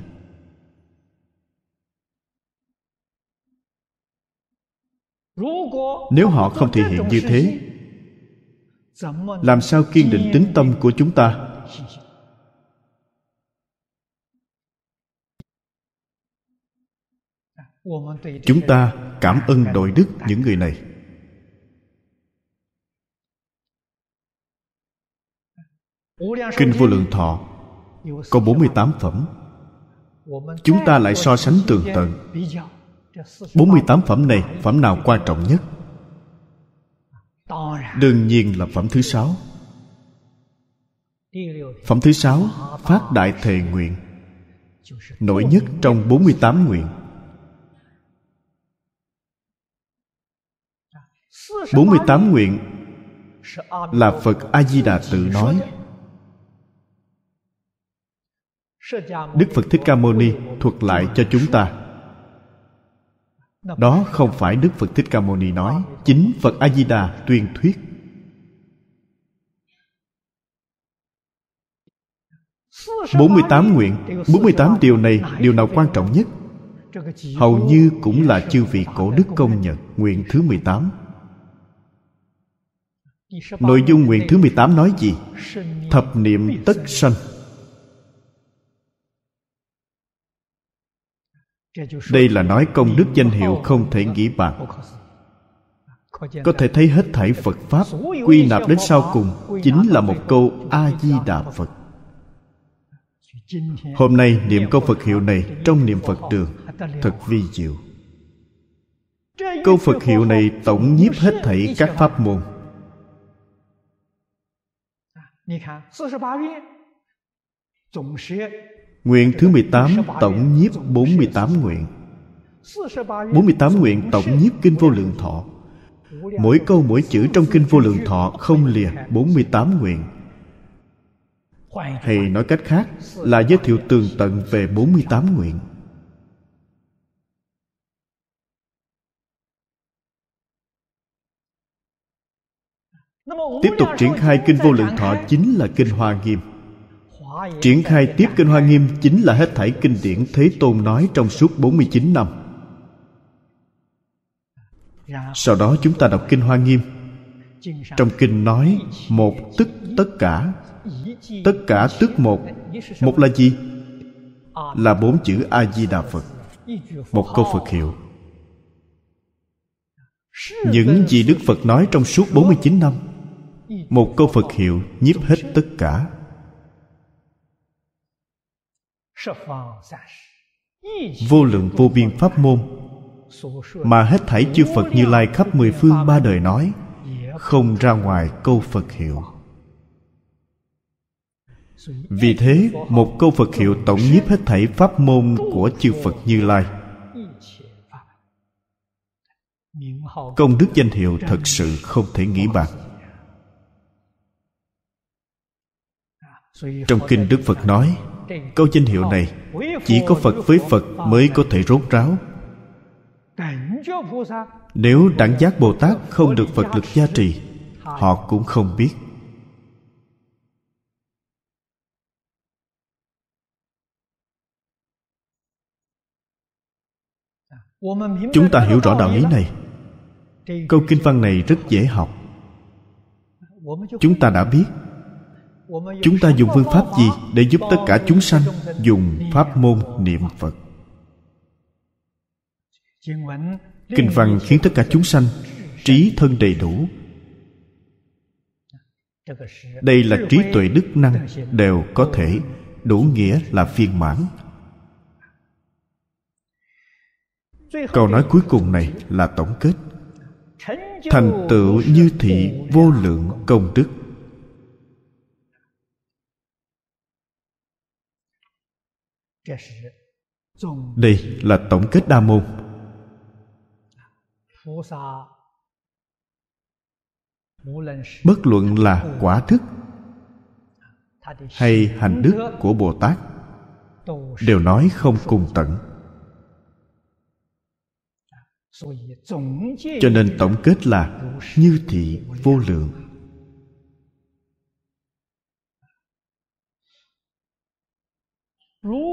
nếu họ không thể hiện như thế làm sao kiên định tính tâm của chúng ta chúng ta cảm ơn đội đức những người này Kinh Vô Lượng Thọ có 48 phẩm. Chúng ta lại so sánh tường tận 48 phẩm này phẩm nào quan trọng nhất đương nhiên là phẩm thứ sáu phẩm thứ sáu phát đại thề nguyện nổi nhất trong 48 nguyện 48 nguyện là Phật A-di-đà tự nói Đức Phật Thích Ca Mâu Ni thuật lại cho chúng ta đó không phải đức phật thích ca mâu ni nói chính phật a di đà tuyên thuyết bốn mươi tám nguyện bốn mươi tám điều này điều nào quan trọng nhất hầu như cũng là chư vị cổ đức công nhận nguyện thứ mười tám nội dung nguyện thứ mười tám nói gì thập niệm tất sanh đây là nói công đức danh hiệu không thể nghĩ bàn có thể thấy hết thảy phật pháp quy nạp đến sau cùng chính là một câu a di đà phật hôm nay niệm câu phật hiệu này trong niệm phật đường thật vi diệu câu phật hiệu này tổng nhiếp hết thảy các pháp môn Nguyện thứ 18 tổng nhiếp 48 nguyện 48 nguyện tổng nhiếp Kinh Vô Lượng Thọ Mỗi câu mỗi chữ trong Kinh Vô Lượng Thọ không lìa 48 nguyện Hay nói cách khác là giới thiệu tường tận về 48 nguyện Tiếp tục triển khai Kinh Vô Lượng Thọ chính là Kinh Hoa Nghiêm Triển khai tiếp kinh Hoa Nghiêm chính là hết thảy kinh điển Thế Tôn nói trong suốt 49 năm. Sau đó chúng ta đọc kinh Hoa Nghiêm. Trong kinh nói một tức tất cả, tất cả tức một. Một là gì? Là bốn chữ A Di Đà Phật. Một câu Phật hiệu. Những gì Đức Phật nói trong suốt 49 năm, một câu Phật hiệu nhiếp hết tất cả vô lượng vô biên pháp môn mà hết thảy chư phật như lai khắp mười phương ba đời nói không ra ngoài câu phật hiệu vì thế một câu phật hiệu tổng nhiếp hết thảy pháp môn của chư phật như lai công đức danh hiệu thật sự không thể nghĩ bàn trong kinh đức phật nói câu danh hiệu này chỉ có phật với phật mới có thể rốt ráo nếu đẳng giác bồ tát không được phật lực gia trì họ cũng không biết chúng ta hiểu rõ đạo lý này câu kinh văn này rất dễ học chúng ta đã biết chúng ta dùng phương pháp gì để giúp tất cả chúng sanh dùng pháp môn niệm phật kinh văn khiến tất cả chúng sanh trí thân đầy đủ đây là trí tuệ đức năng đều có thể đủ nghĩa là viên mãn câu nói cuối cùng này là tổng kết thành tựu như thị vô lượng công đức đây là tổng kết đa môn bất luận là quả thức hay hành đức của bồ tát đều nói không cùng tận cho nên tổng kết là như thị vô lượng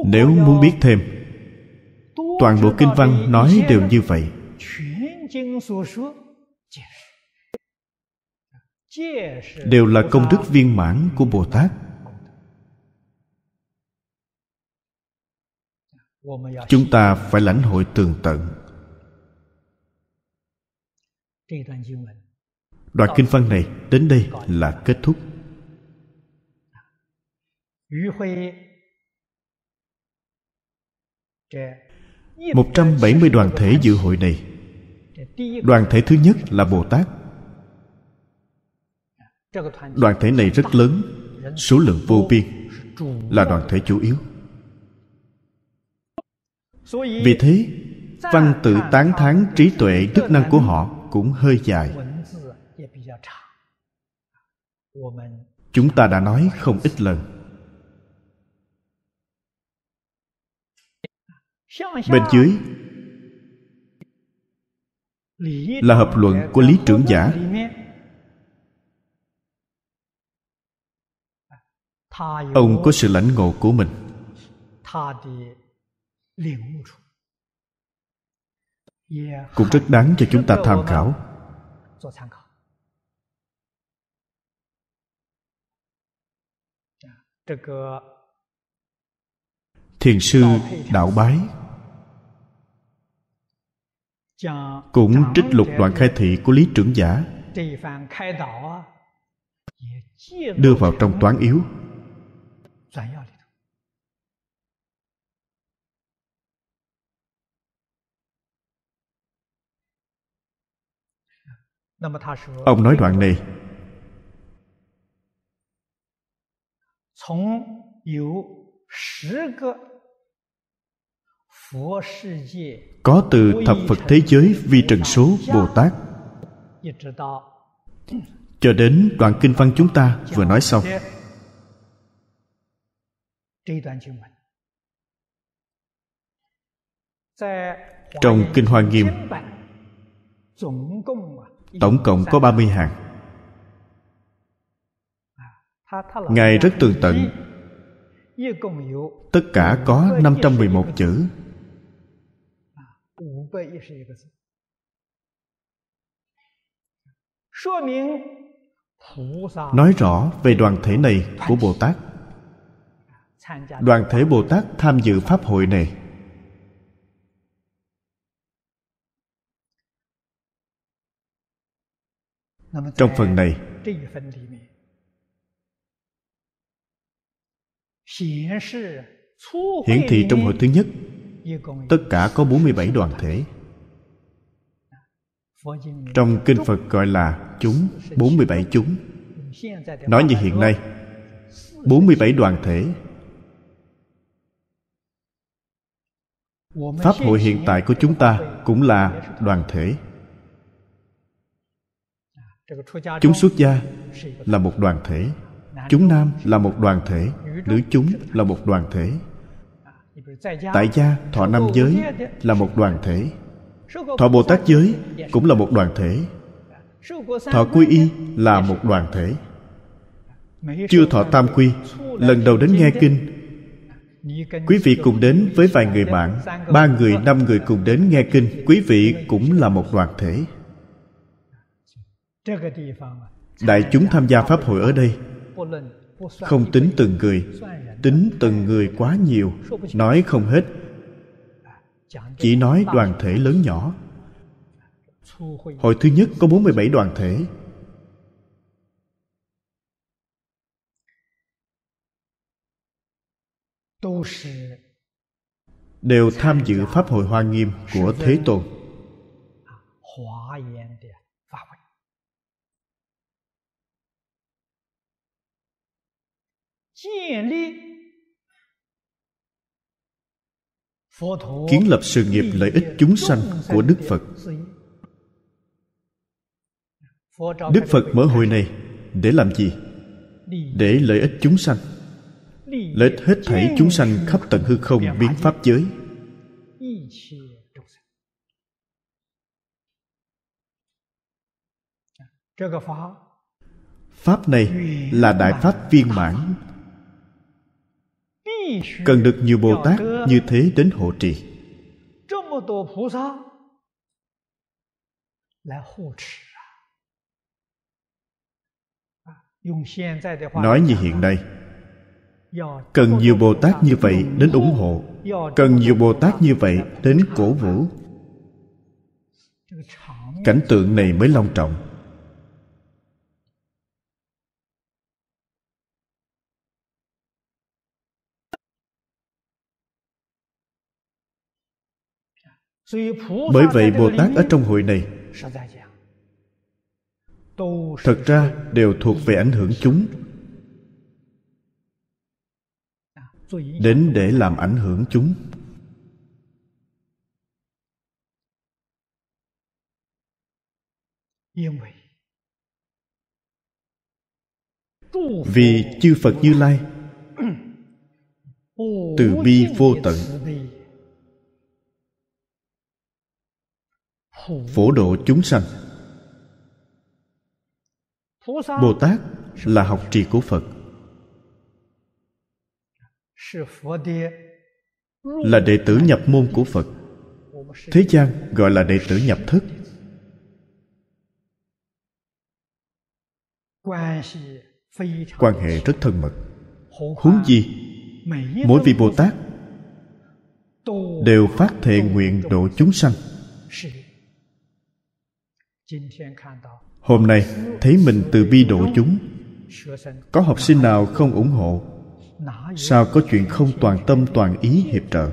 nếu muốn biết thêm toàn bộ kinh văn nói đều như vậy đều là công đức viên mãn của bồ tát chúng ta phải lãnh hội tường tận đoạn kinh văn này đến đây là kết thúc 170 đoàn thể dự hội này Đoàn thể thứ nhất là Bồ Tát Đoàn thể này rất lớn Số lượng vô biên Là đoàn thể chủ yếu Vì thế Văn tự tán thán trí tuệ đức năng của họ Cũng hơi dài Chúng ta đã nói không ít lần bên dưới là hợp luận của lý trưởng giả ông có sự lãnh ngộ của mình cũng rất đáng cho chúng ta tham khảo thiền sư đạo bái cũng trích lục đoạn khai thị của lý trưởng giả đưa vào trong toán yếu ông nói đoạn này có có từ thập phật thế giới vi trần số bồ tát cho đến đoạn kinh văn chúng ta vừa nói xong trong kinh hoa nghiêm tổng cộng có 30 hàng à, Ngài rất tường tận Tất cả có 511 chữ 五百一十一个字，nói rõ về đoàn thể này của Bồ Tát. Đoàn thể Bồ Tát tham dự pháp hội này trong phần này hiển thị trong hội thứ nhất tất cả có 47 đoàn thể. Trong kinh Phật gọi là chúng, 47 chúng. Nói như hiện nay, 47 đoàn thể. Pháp hội hiện tại của chúng ta cũng là đoàn thể. Chúng xuất gia là một đoàn thể, chúng nam là một đoàn thể, nữ chúng là một đoàn thể tại gia thọ năm giới là một đoàn thể thọ bồ tát giới cũng là một đoàn thể thọ quy y là một đoàn thể chưa thọ tam quy lần đầu đến nghe kinh quý vị cùng đến với vài người bạn ba người năm người cùng đến nghe kinh quý vị cũng là một đoàn thể đại chúng tham gia pháp hội ở đây không tính từng người tính từng người quá nhiều nói không hết chỉ nói đoàn thể lớn nhỏ Hội thứ nhất có 47 đoàn thể đều tham dự pháp hội hoa nghiêm của thế tôn kiến lập sự nghiệp lợi ích chúng sanh của đức phật đức phật mở hội này để làm gì để lợi ích chúng sanh lợi ích hết thảy chúng sanh khắp tận hư không biến pháp giới pháp này là đại pháp viên mãn cần được nhiều bồ tát như thế đến hộ trì nói như hiện nay cần nhiều bồ tát như vậy đến ủng hộ cần nhiều bồ tát như vậy đến cổ vũ cảnh tượng này mới long trọng bởi vậy bồ tát ở trong hội này thật ra đều thuộc về ảnh hưởng chúng đến để làm ảnh hưởng chúng vì chư phật như lai từ bi vô tận phổ độ chúng sanh bồ tát là học trì của phật là đệ tử nhập môn của phật thế gian gọi là đệ tử nhập thức quan hệ rất thân mật huống gì mỗi vị bồ tát đều phát thệ nguyện độ chúng sanh hôm nay thấy mình từ bi độ chúng có học sinh nào không ủng hộ sao có chuyện không toàn tâm toàn ý hiệp trợ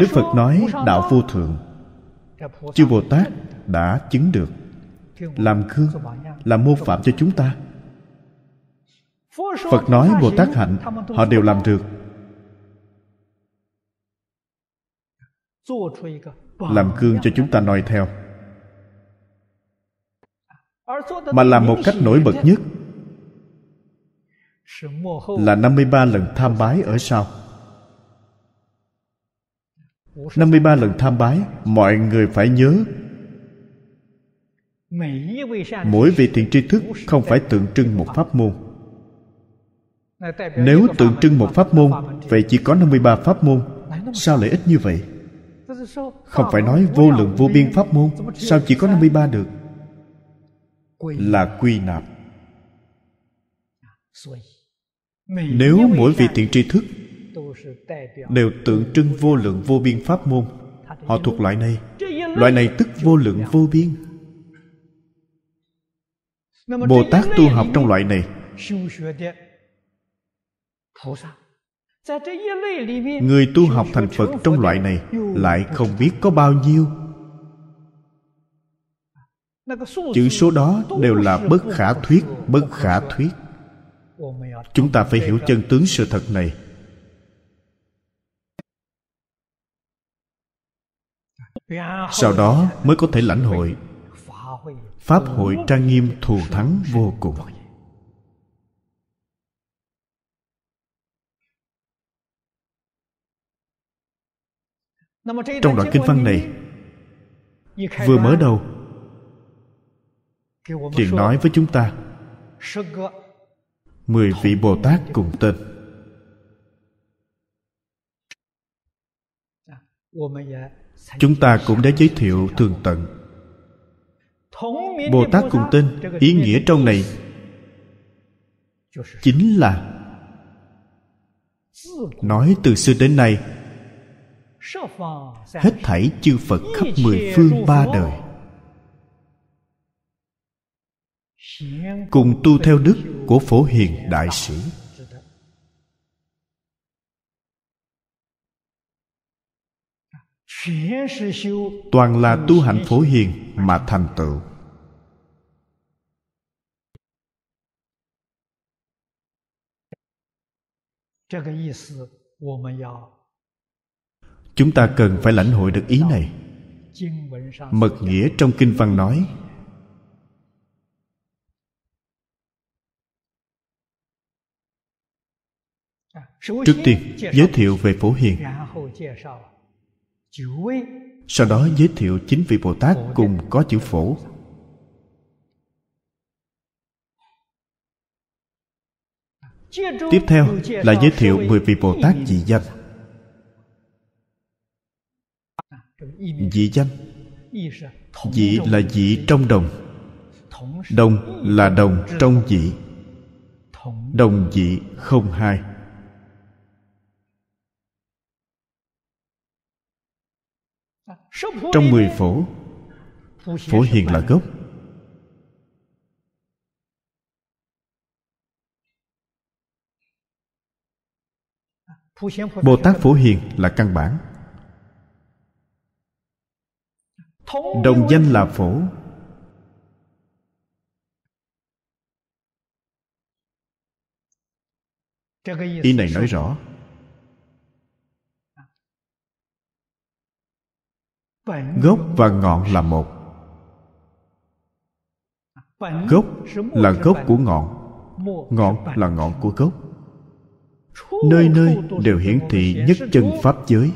đức phật nói đạo vô thượng chư bồ tát đã chứng được làm gương làm mô phạm cho chúng ta phật nói bồ tát hạnh họ đều làm được làm gương cho chúng ta noi theo mà làm một cách nổi bật nhất là 53 lần tham bái ở sau. 53 lần tham bái, mọi người phải nhớ mỗi vị thiện tri thức không phải tượng trưng một pháp môn. Nếu tượng trưng một pháp môn, vậy chỉ có 53 pháp môn, sao lại ít như vậy? Không phải nói vô lượng vô biên pháp môn Sao chỉ có 53 được Là quy nạp Nếu mỗi vị thiện tri thức Đều tượng trưng vô lượng vô biên pháp môn Họ thuộc loại này Loại này tức vô lượng vô biên Bồ Tát tu học trong loại này người tu học thành phật trong loại này lại không biết có bao nhiêu chữ số đó đều là bất khả thuyết bất khả thuyết chúng ta phải hiểu chân tướng sự thật này sau đó mới có thể lãnh hội pháp hội trang nghiêm thù thắng vô cùng trong đoạn kinh văn này vừa mở đầu liền nói với chúng ta mười vị bồ tát cùng tên chúng ta cũng đã giới thiệu thường tận bồ tát cùng tên ý nghĩa trong này chính là nói từ xưa đến nay hết thảy chư phật khắp mười phương ba đời cùng tu theo đức của phổ hiền đại sĩ toàn là tu hạnh phổ hiền mà thành tựu chúng ta cần phải lãnh hội được ý này mật nghĩa trong kinh văn nói trước tiên giới thiệu về phổ hiền sau đó giới thiệu chính vị bồ tát cùng có chữ phổ tiếp theo là giới thiệu mười vị bồ tát dị danh vị danh vị là vị trong đồng đồng là đồng trong vị đồng vị không hai trong mười phổ phổ hiền là gốc bồ tát phổ hiền là căn bản đồng danh là phổ ý này nói rõ gốc và ngọn là một gốc là gốc của ngọn ngọn là ngọn của gốc nơi nơi đều hiển thị nhất chân pháp giới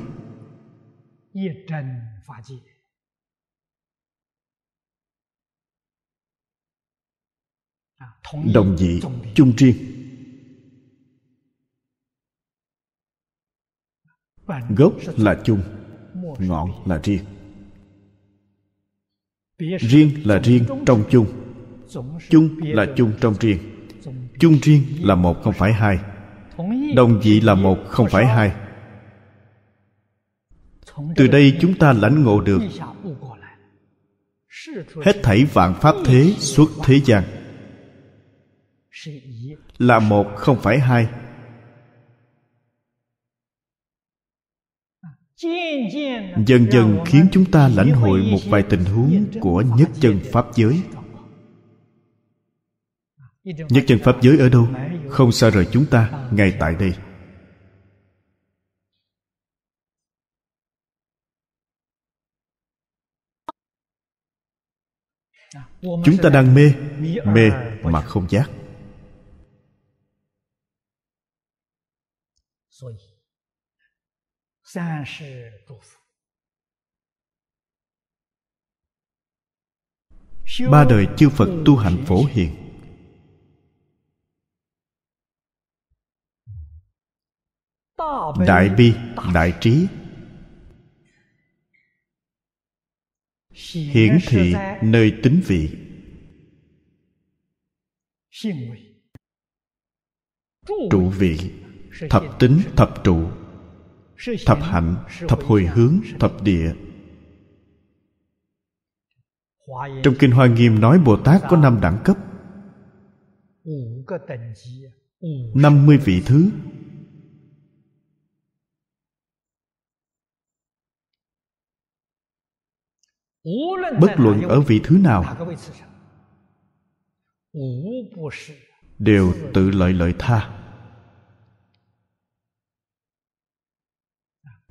đồng dị chung riêng gốc là chung ngọn là riêng riêng là riêng trong chung chung là chung trong riêng chung riêng là một không phải hai đồng dị là một không phải hai từ đây chúng ta lãnh ngộ được hết thảy vạn pháp thế xuất thế gian là một không phải hai dần dần khiến chúng ta lãnh hội một vài tình huống của nhất chân pháp giới nhất chân pháp giới ở đâu không xa rời chúng ta ngay tại đây chúng ta đang mê mê mà không giác ba đời chư Phật tu hành phổ hiền Đại bi, đại trí Hiển thị nơi tính vị Trụ vị thập tính thập trụ thập hạnh thập hồi hướng thập địa trong kinh hoa nghiêm nói bồ tát có năm đẳng cấp năm mươi vị thứ Bất luận ở vị thứ nào Đều tự lợi lợi tha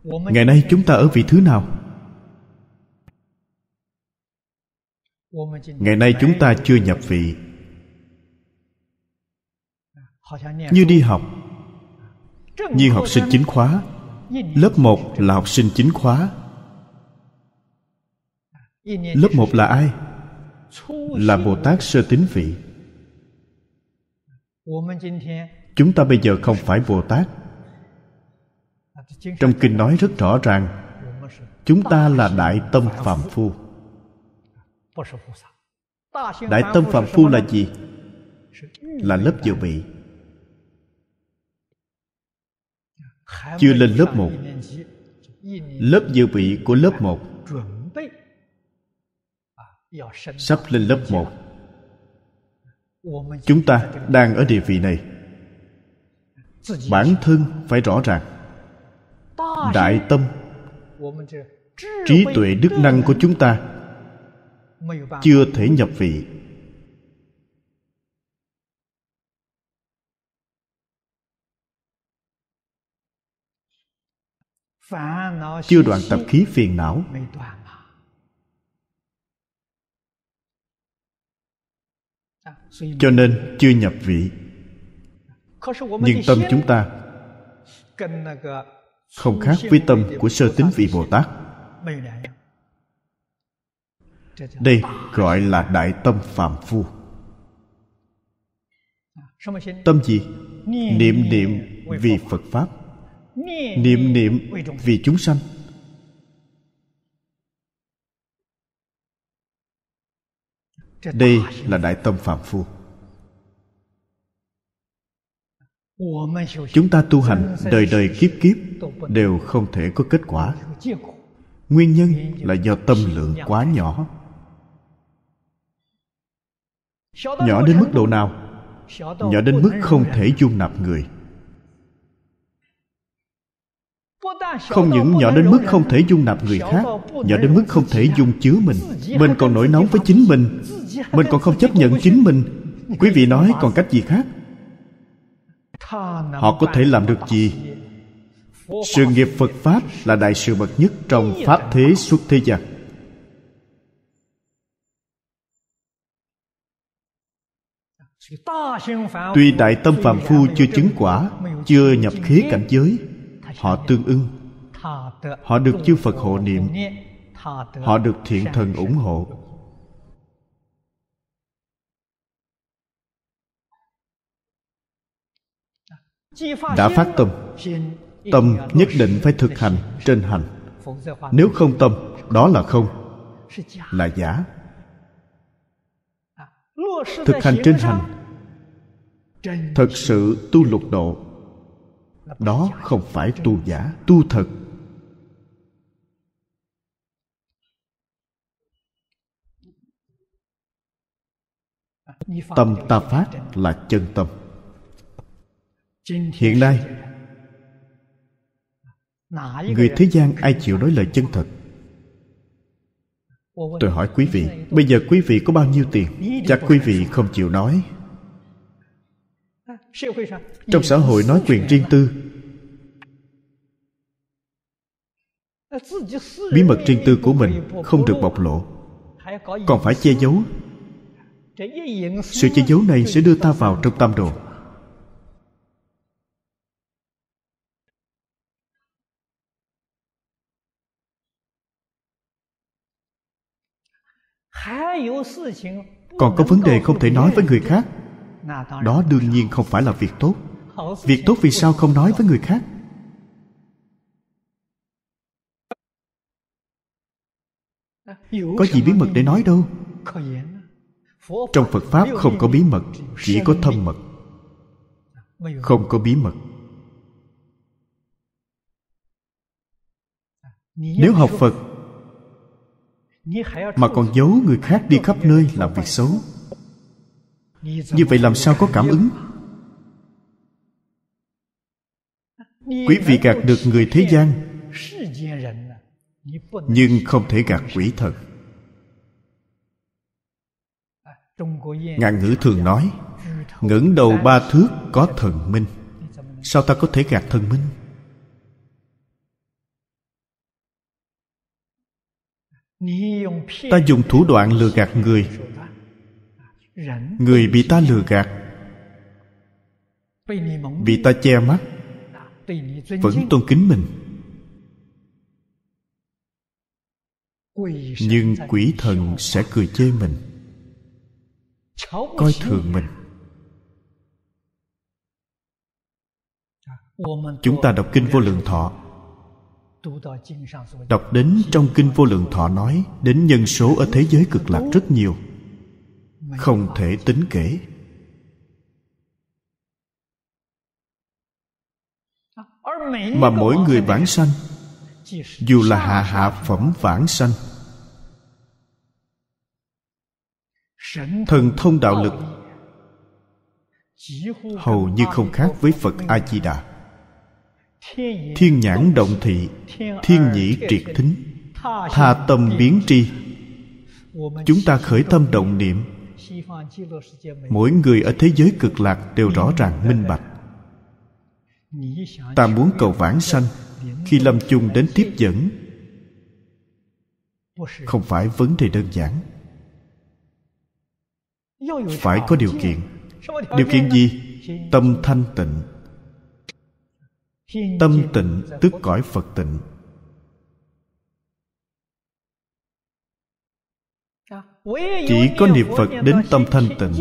ngày nay chúng ta ở vị thứ nào ngày nay chúng ta chưa nhập vị như đi học như học sinh chính khóa lớp một là học sinh chính khóa lớp một là ai là bồ tát sơ tín vị chúng ta bây giờ không phải bồ tát trong kinh nói rất rõ ràng chúng ta là đại tâm phạm phu đại tâm phạm phu là gì là lớp dự bị chưa lên lớp một. lớp dự bị của lớp một, sắp lên lớp một. chúng ta đang ở địa vị này bản thân phải rõ ràng đại tâm trí tuệ đức năng của chúng ta chưa thể nhập vị chưa đoạn tập khí phiền não cho nên chưa nhập vị nhưng tâm chúng ta không khác với tâm của sơ tính vị bồ tát đây gọi là đại tâm phạm phu tâm gì niệm niệm vì phật pháp niệm niệm vì chúng sanh đây là đại tâm phạm phu chúng ta tu hành đời đời kiếp kiếp đều không thể có kết quả nguyên nhân là do tâm lượng quá nhỏ nhỏ đến mức độ nào nhỏ đến mức không thể dung nạp người không những nhỏ đến mức không thể dung nạp người khác nhỏ đến mức không thể dung chứa mình mình còn nổi nóng với chính mình mình còn không chấp nhận chính mình quý vị nói còn cách gì khác họ có thể làm được gì sự nghiệp phật pháp là đại sự bậc nhất trong pháp thế suốt thế gian tuy đại tâm phàm phu chưa chứng quả chưa nhập khí cảnh giới họ tương ưng họ được chư phật hộ niệm họ được thiện thần ủng hộ đã phát tâm tâm nhất định phải thực hành trên hành nếu không tâm đó là không là giả thực hành trên hành thật sự tu lục độ đó không phải tu giả tu thật tâm ta phát là chân tâm hiện nay người thế gian ai chịu nói lời chân thật tôi hỏi quý vị bây giờ quý vị có bao nhiêu tiền chắc quý vị không chịu nói trong xã hội nói quyền riêng tư bí mật riêng tư của mình không được bộc lộ còn phải che giấu sự che giấu này sẽ đưa ta vào trong tam đồ còn có vấn đề không thể nói với người khác đó đương nhiên không phải là việc tốt việc tốt vì sao không nói với người khác có gì bí mật để nói đâu trong phật pháp không có bí mật chỉ có thâm mật không có bí mật nếu học phật mà còn giấu người khác đi khắp nơi làm việc xấu như vậy làm sao có cảm ứng quý vị gạt được người thế gian nhưng không thể gạt quỷ thần. ngạn ngữ thường nói ngẩng đầu ba thước có thần minh sao ta có thể gạt thần minh ta dùng thủ đoạn lừa gạt người người bị ta lừa gạt bị ta che mắt vẫn tôn kính mình nhưng quỷ thần sẽ cười chê mình coi thường mình chúng ta đọc kinh vô lượng thọ đọc đến trong kinh vô lượng thọ nói đến nhân số ở thế giới cực lạc rất nhiều không thể tính kể mà mỗi người vãng sanh dù là hạ hạ phẩm vãng sanh thần thông đạo lực hầu như không khác với phật a di đà thiên nhãn động thị thiên nhĩ triệt thính tha tâm biến tri chúng ta khởi tâm động niệm mỗi người ở thế giới cực lạc đều rõ ràng minh bạch ta muốn cầu vãng sanh khi lâm chung đến tiếp dẫn không phải vấn đề đơn giản phải có điều kiện điều kiện gì tâm thanh tịnh tâm tịnh tức cõi phật tịnh chỉ có niệm phật đến tâm thanh tịnh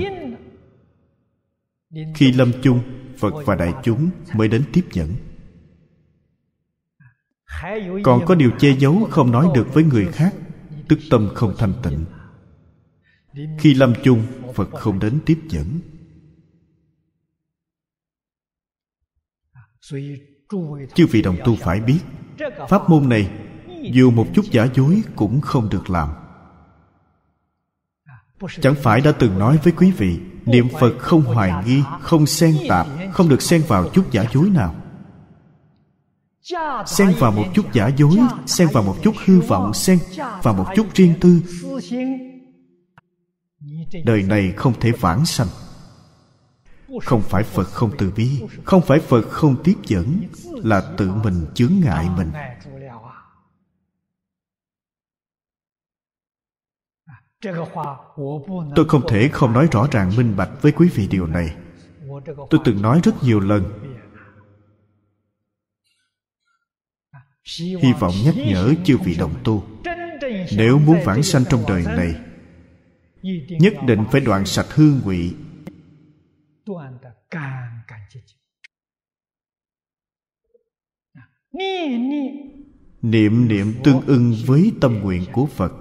khi lâm chung phật và đại chúng mới đến tiếp nhận còn có điều che giấu không nói được với người khác tức tâm không thanh tịnh khi lâm chung phật không đến tiếp dẫn chư vị đồng tu phải biết pháp môn này dù một chút giả dối cũng không được làm chẳng phải đã từng nói với quý vị niệm phật không hoài nghi không xen tạp không được xen vào chút giả dối nào xen vào một chút giả dối xen vào một chút hư vọng xen vào một chút riêng tư đời này không thể vãng sanh không phải phật không từ bi không phải phật không tiếp dẫn là tự mình chướng ngại mình tôi không thể không nói rõ ràng minh bạch với quý vị điều này tôi từng nói rất nhiều lần hy vọng nhắc nhở chư vị đồng tu nếu muốn vãng sanh trong đời này nhất định phải đoạn sạch hương vị 断的干干净净。Niệm niệm tương ưng với tâm nguyện của Phật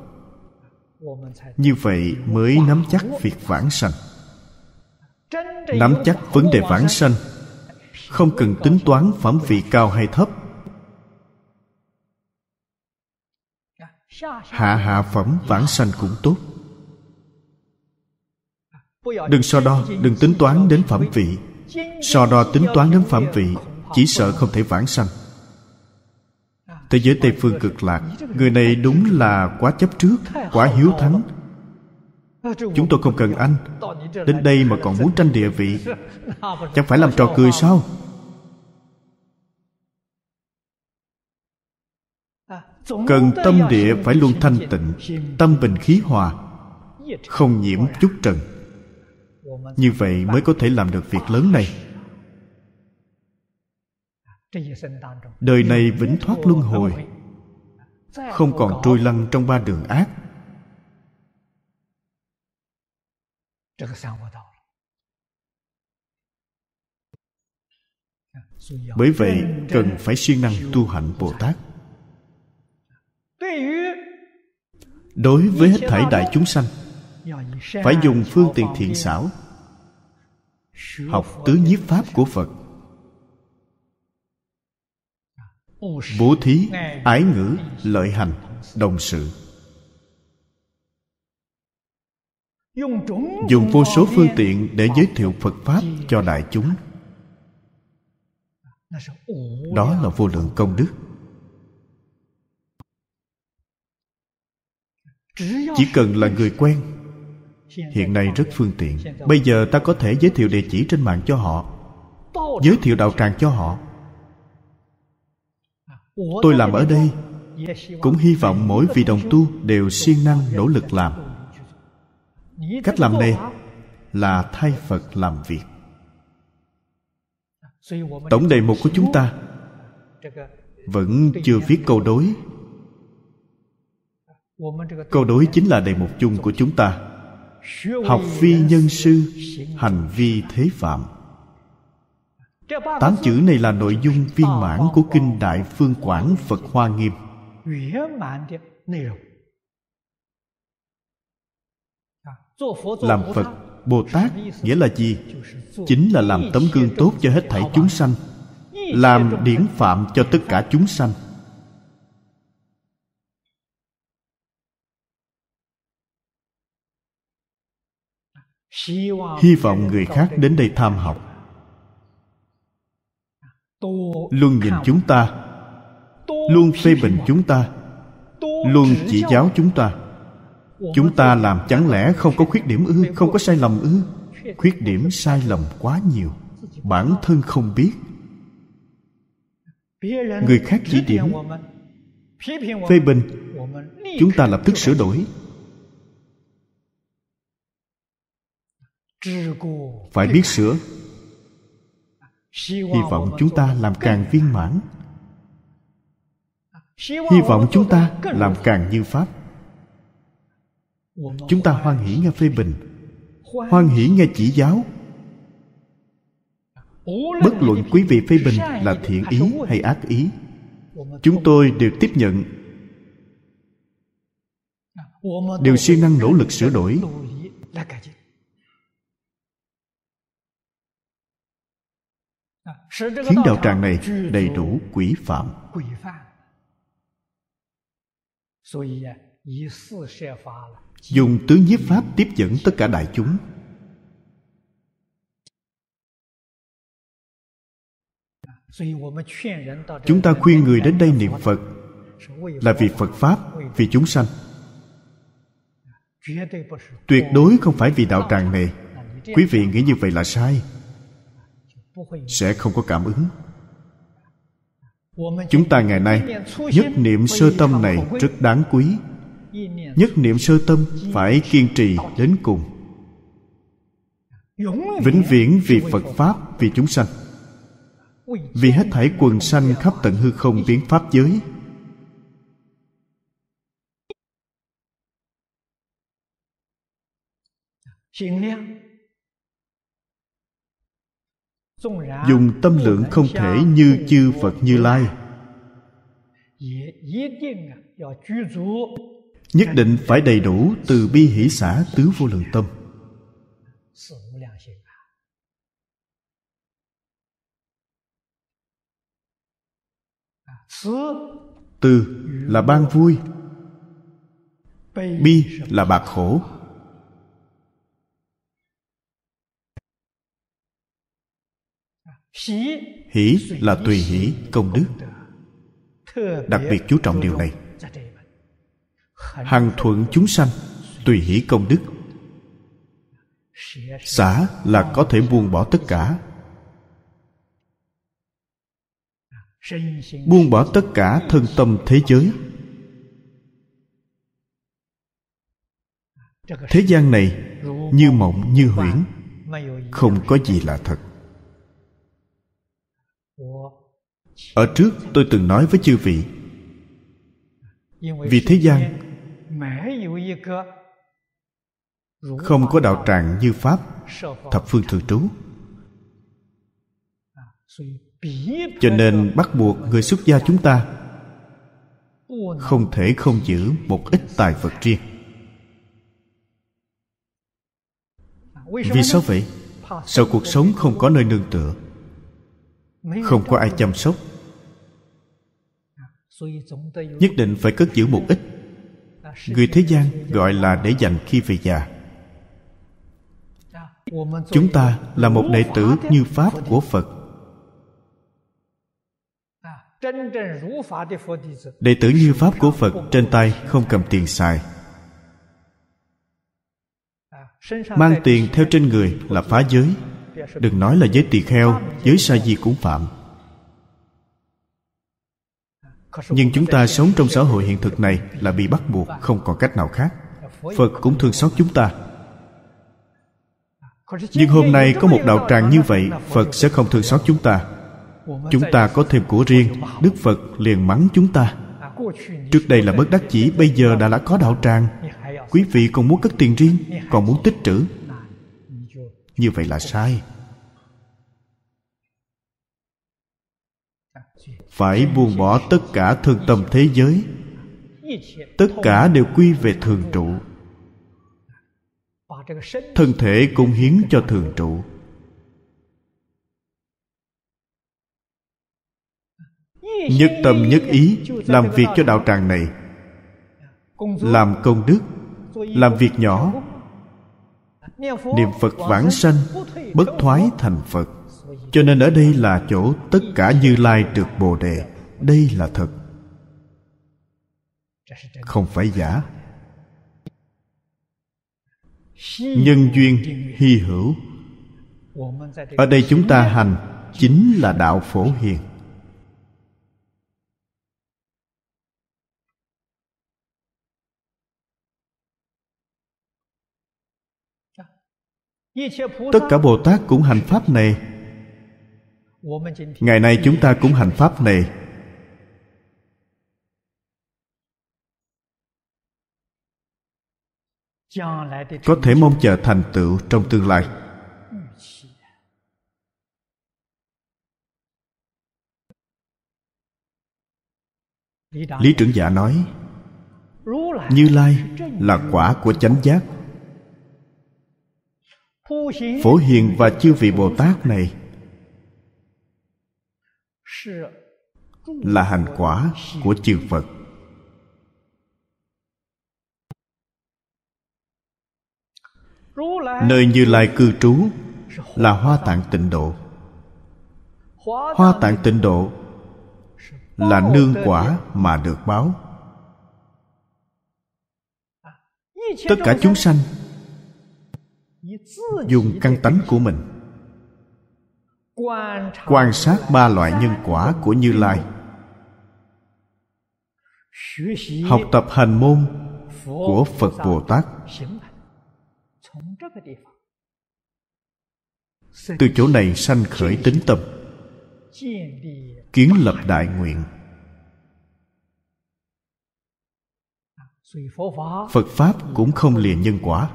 Như vậy mới nắm chắc việc vãng sanh Nắm chắc vấn đề vãng sanh Không cần tính toán phẩm vị cao hay thấp Hạ hạ phẩm vãng sanh cũng tốt đừng so đo đừng tính toán đến phẩm vị so đo tính toán đến phẩm vị chỉ sợ không thể vãng sanh thế giới tây phương cực lạc người này đúng là quá chấp trước quá hiếu thắng chúng tôi không cần anh đến đây mà còn muốn tranh địa vị chẳng phải làm trò cười sao cần tâm địa phải luôn thanh tịnh tâm bình khí hòa không nhiễm chút trần như vậy mới có thể làm được việc lớn này đời này vĩnh thoát luân hồi không còn trôi lăn trong ba đường ác bởi vậy cần phải siêng năng tu hạnh bồ tát đối với hết thảy đại chúng sanh phải dùng phương tiện thiện xảo học tứ nhiếp pháp của phật bố thí ái ngữ lợi hành đồng sự dùng vô số phương tiện để giới thiệu phật pháp cho đại chúng đó là vô lượng công đức chỉ cần là người quen hiện nay rất phương tiện bây giờ ta có thể giới thiệu địa chỉ trên mạng cho họ giới thiệu đạo tràng cho họ tôi làm ở đây cũng hy vọng mỗi vị đồng tu đều siêng năng nỗ lực làm cách làm này là thay phật làm việc tổng đề mục của chúng ta vẫn chưa viết câu đối câu đối chính là đề mục chung của chúng ta học phi nhân sư hành vi thế phạm tám chữ này là nội dung viên mãn của kinh đại phương quảng phật hoa nghiêm làm phật bồ tát nghĩa là gì chính là làm tấm gương tốt cho hết thảy chúng sanh làm điển phạm cho tất cả chúng sanh hy vọng người khác đến đây tham học luôn nhìn chúng ta luôn phê bình chúng ta luôn chỉ giáo chúng ta chúng ta làm chẳng lẽ không có khuyết điểm ư không có sai lầm ư khuyết điểm sai lầm quá nhiều bản thân không biết người khác chỉ điểm phê bình chúng ta lập tức sửa đổi phải biết sửa hy vọng chúng ta làm càng viên mãn hy vọng chúng ta làm càng như pháp chúng ta hoan hỷ nghe phê bình hoan hỷ nghe chỉ giáo bất luận quý vị phê bình là thiện ý hay ác ý chúng tôi đều tiếp nhận đều siêng năng nỗ lực sửa đổi khiến đạo tràng này đầy đủ quỷ phạm dùng tứ nhiếp pháp tiếp dẫn tất cả đại chúng chúng ta khuyên người đến đây niệm phật là vì phật pháp vì chúng sanh tuyệt đối không phải vì đạo tràng này quý vị nghĩ như vậy là sai sẽ không có cảm ứng chúng ta ngày nay nhất niệm sơ tâm này rất đáng quý nhất niệm sơ tâm phải kiên trì đến cùng vĩnh viễn vì phật pháp vì chúng sanh vì hết thảy quần sanh khắp tận hư không tiếng pháp giới dùng tâm lượng không thể như chư phật như lai nhất định phải đầy đủ từ bi hỷ xã tứ vô lượng tâm từ là ban vui bi là bạc khổ hỷ là tùy hỷ công đức đặc biệt chú trọng điều này hằng thuận chúng sanh tùy hỷ công đức xả là có thể buông bỏ tất cả buông bỏ tất cả thân tâm thế giới thế gian này như mộng như huyễn không có gì là thật ở trước tôi từng nói với chư vị vì thế gian không có đạo tràng như pháp thập phương thường trú cho nên bắt buộc người xuất gia chúng ta không thể không giữ một ít tài vật riêng vì sao vậy sợ cuộc sống không có nơi nương tựa không có ai chăm sóc nhất định phải cất giữ một ít người thế gian gọi là để dành khi về già chúng ta là một đệ tử như pháp của phật đệ tử như pháp của phật trên tay không cầm tiền xài mang tiền theo trên người là phá giới đừng nói là giới tỳ kheo giới sa di cũng phạm nhưng chúng ta sống trong xã hội hiện thực này là bị bắt buộc không còn cách nào khác phật cũng thương xót chúng ta nhưng hôm nay có một đạo tràng như vậy phật sẽ không thương xót chúng ta chúng ta có thêm của riêng đức phật liền mắng chúng ta trước đây là bất đắc chỉ bây giờ đã đã có đạo tràng quý vị còn muốn cất tiền riêng còn muốn tích trữ như vậy là sai phải buông bỏ tất cả thân tâm thế giới tất cả đều quy về thường trụ thân thể cũng hiến cho thường trụ nhất tâm nhất ý làm việc cho đạo tràng này làm công đức làm việc nhỏ niệm phật vãng sanh bất thoái thành phật cho nên ở đây là chỗ tất cả như lai được bồ đề đây là thật không phải giả nhân duyên hy hữu ở đây chúng ta hành chính là đạo phổ hiền tất cả bồ tát cũng hành pháp này ngày nay chúng ta cũng hành pháp này có thể mong chờ thành tựu trong tương lai lý trưởng giả nói như lai là quả của chánh giác phổ hiền và chư vị bồ tát này là hành quả của chư phật nơi như lai cư trú là hoa tạng tịnh độ hoa tạng tịnh độ là nương quả mà được báo tất cả chúng sanh dùng căn tánh của mình quan sát ba loại nhân quả của như lai học tập hành môn của phật bồ tát từ chỗ này sanh khởi tính tâm kiến lập đại nguyện phật pháp cũng không lìa nhân quả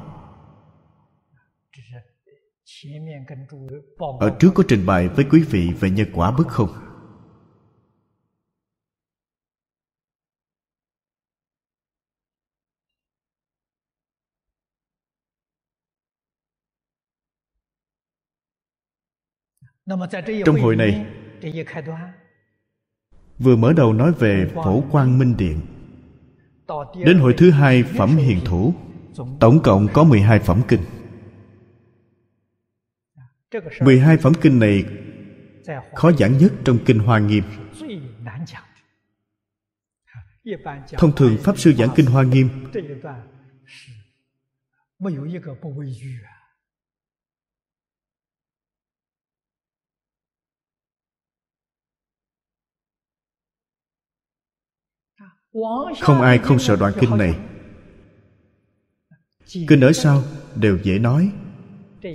ở trước có trình bày với quý vị về nhân quả bức không trong hội này vừa mở đầu nói về phổ quang minh điện đến hội thứ hai phẩm hiền thủ tổng cộng có 12 phẩm kinh 12 phẩm kinh này khó giảng nhất trong kinh Hoa Nghiêm. Thông thường pháp sư giảng kinh Hoa Nghiêm không ai không sợ đoạn kinh này kinh ở sau đều dễ nói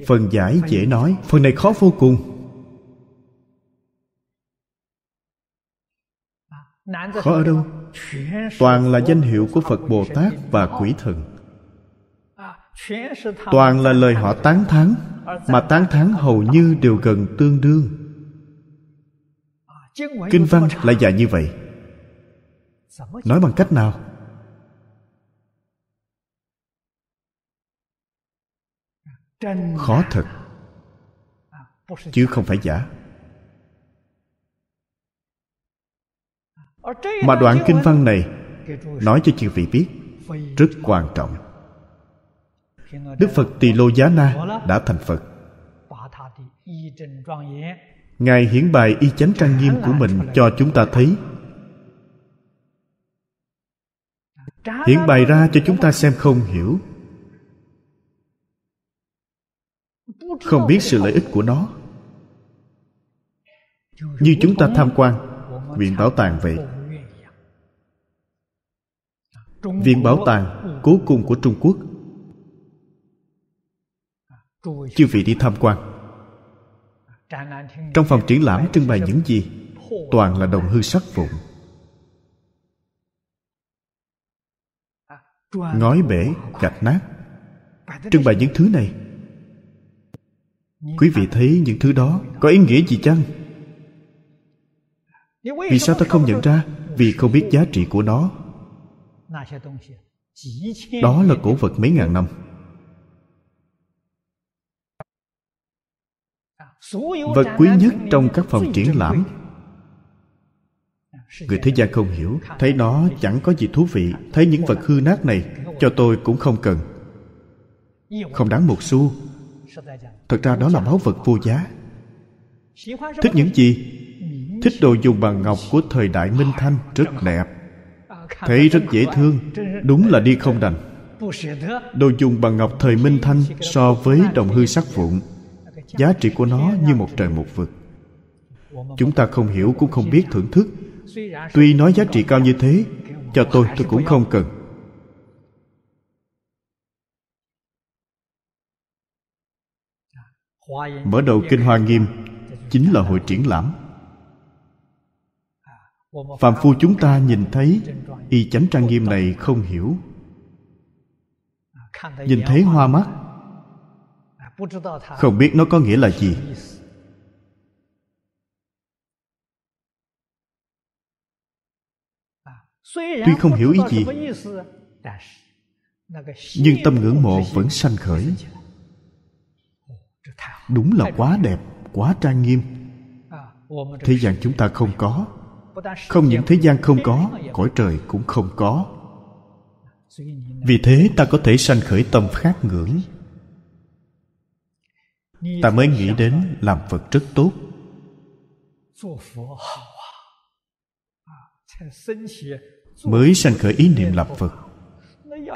phần giải dễ nói phần này khó vô cùng khó ở đâu toàn là danh hiệu của phật bồ tát và quỷ thần toàn là lời họ tán thán mà tán thán hầu như đều gần tương đương kinh văn lại dài như vậy nói bằng cách nào khó thật à, chứ không phải giả mà đoạn kinh văn này nói cho chư vị biết rất quan trọng đức phật tỳ lô giá na đã thành phật ngài hiển bài y chánh trang nghiêm của mình cho chúng ta thấy hiển bày ra cho chúng ta xem không hiểu không biết sự lợi ích của nó như chúng ta tham quan viện bảo tàng vậy viện bảo tàng cố cung của trung quốc chư vị đi tham quan trong phòng triển lãm trưng bày những gì toàn là đồng hư sắc vụn ngói bể gạch nát trưng bày những thứ này quý vị thấy những thứ đó có ý nghĩa gì chăng vì sao ta không nhận ra vì không biết giá trị của nó đó là cổ vật mấy ngàn năm vật quý nhất trong các phòng triển lãm người thế gian không hiểu thấy nó chẳng có gì thú vị thấy những vật hư nát này cho tôi cũng không cần không đáng một xu thật ra đó là báu vật vô giá thích những gì thích đồ dùng bằng ngọc của thời đại minh thanh rất đẹp thấy rất dễ thương đúng là đi không đành đồ dùng bằng ngọc thời minh thanh so với đồng hư sắc vụn giá trị của nó như một trời một vực chúng ta không hiểu cũng không biết thưởng thức tuy nói giá trị cao như thế cho tôi tôi cũng không cần mở đầu kinh hoa nghiêm chính là hội triển lãm Phạm phu chúng ta nhìn thấy y chánh trang nghiêm này không hiểu nhìn thấy hoa mắt không biết nó có nghĩa là gì tuy không hiểu ý gì nhưng tâm ngưỡng mộ vẫn sanh khởi đúng là quá đẹp quá trang nghiêm thế gian chúng ta không có không những thế gian không có cõi trời cũng không có vì thế ta có thể sanh khởi tâm khác ngưỡng ta mới nghĩ đến làm phật rất tốt mới sanh khởi ý niệm làm phật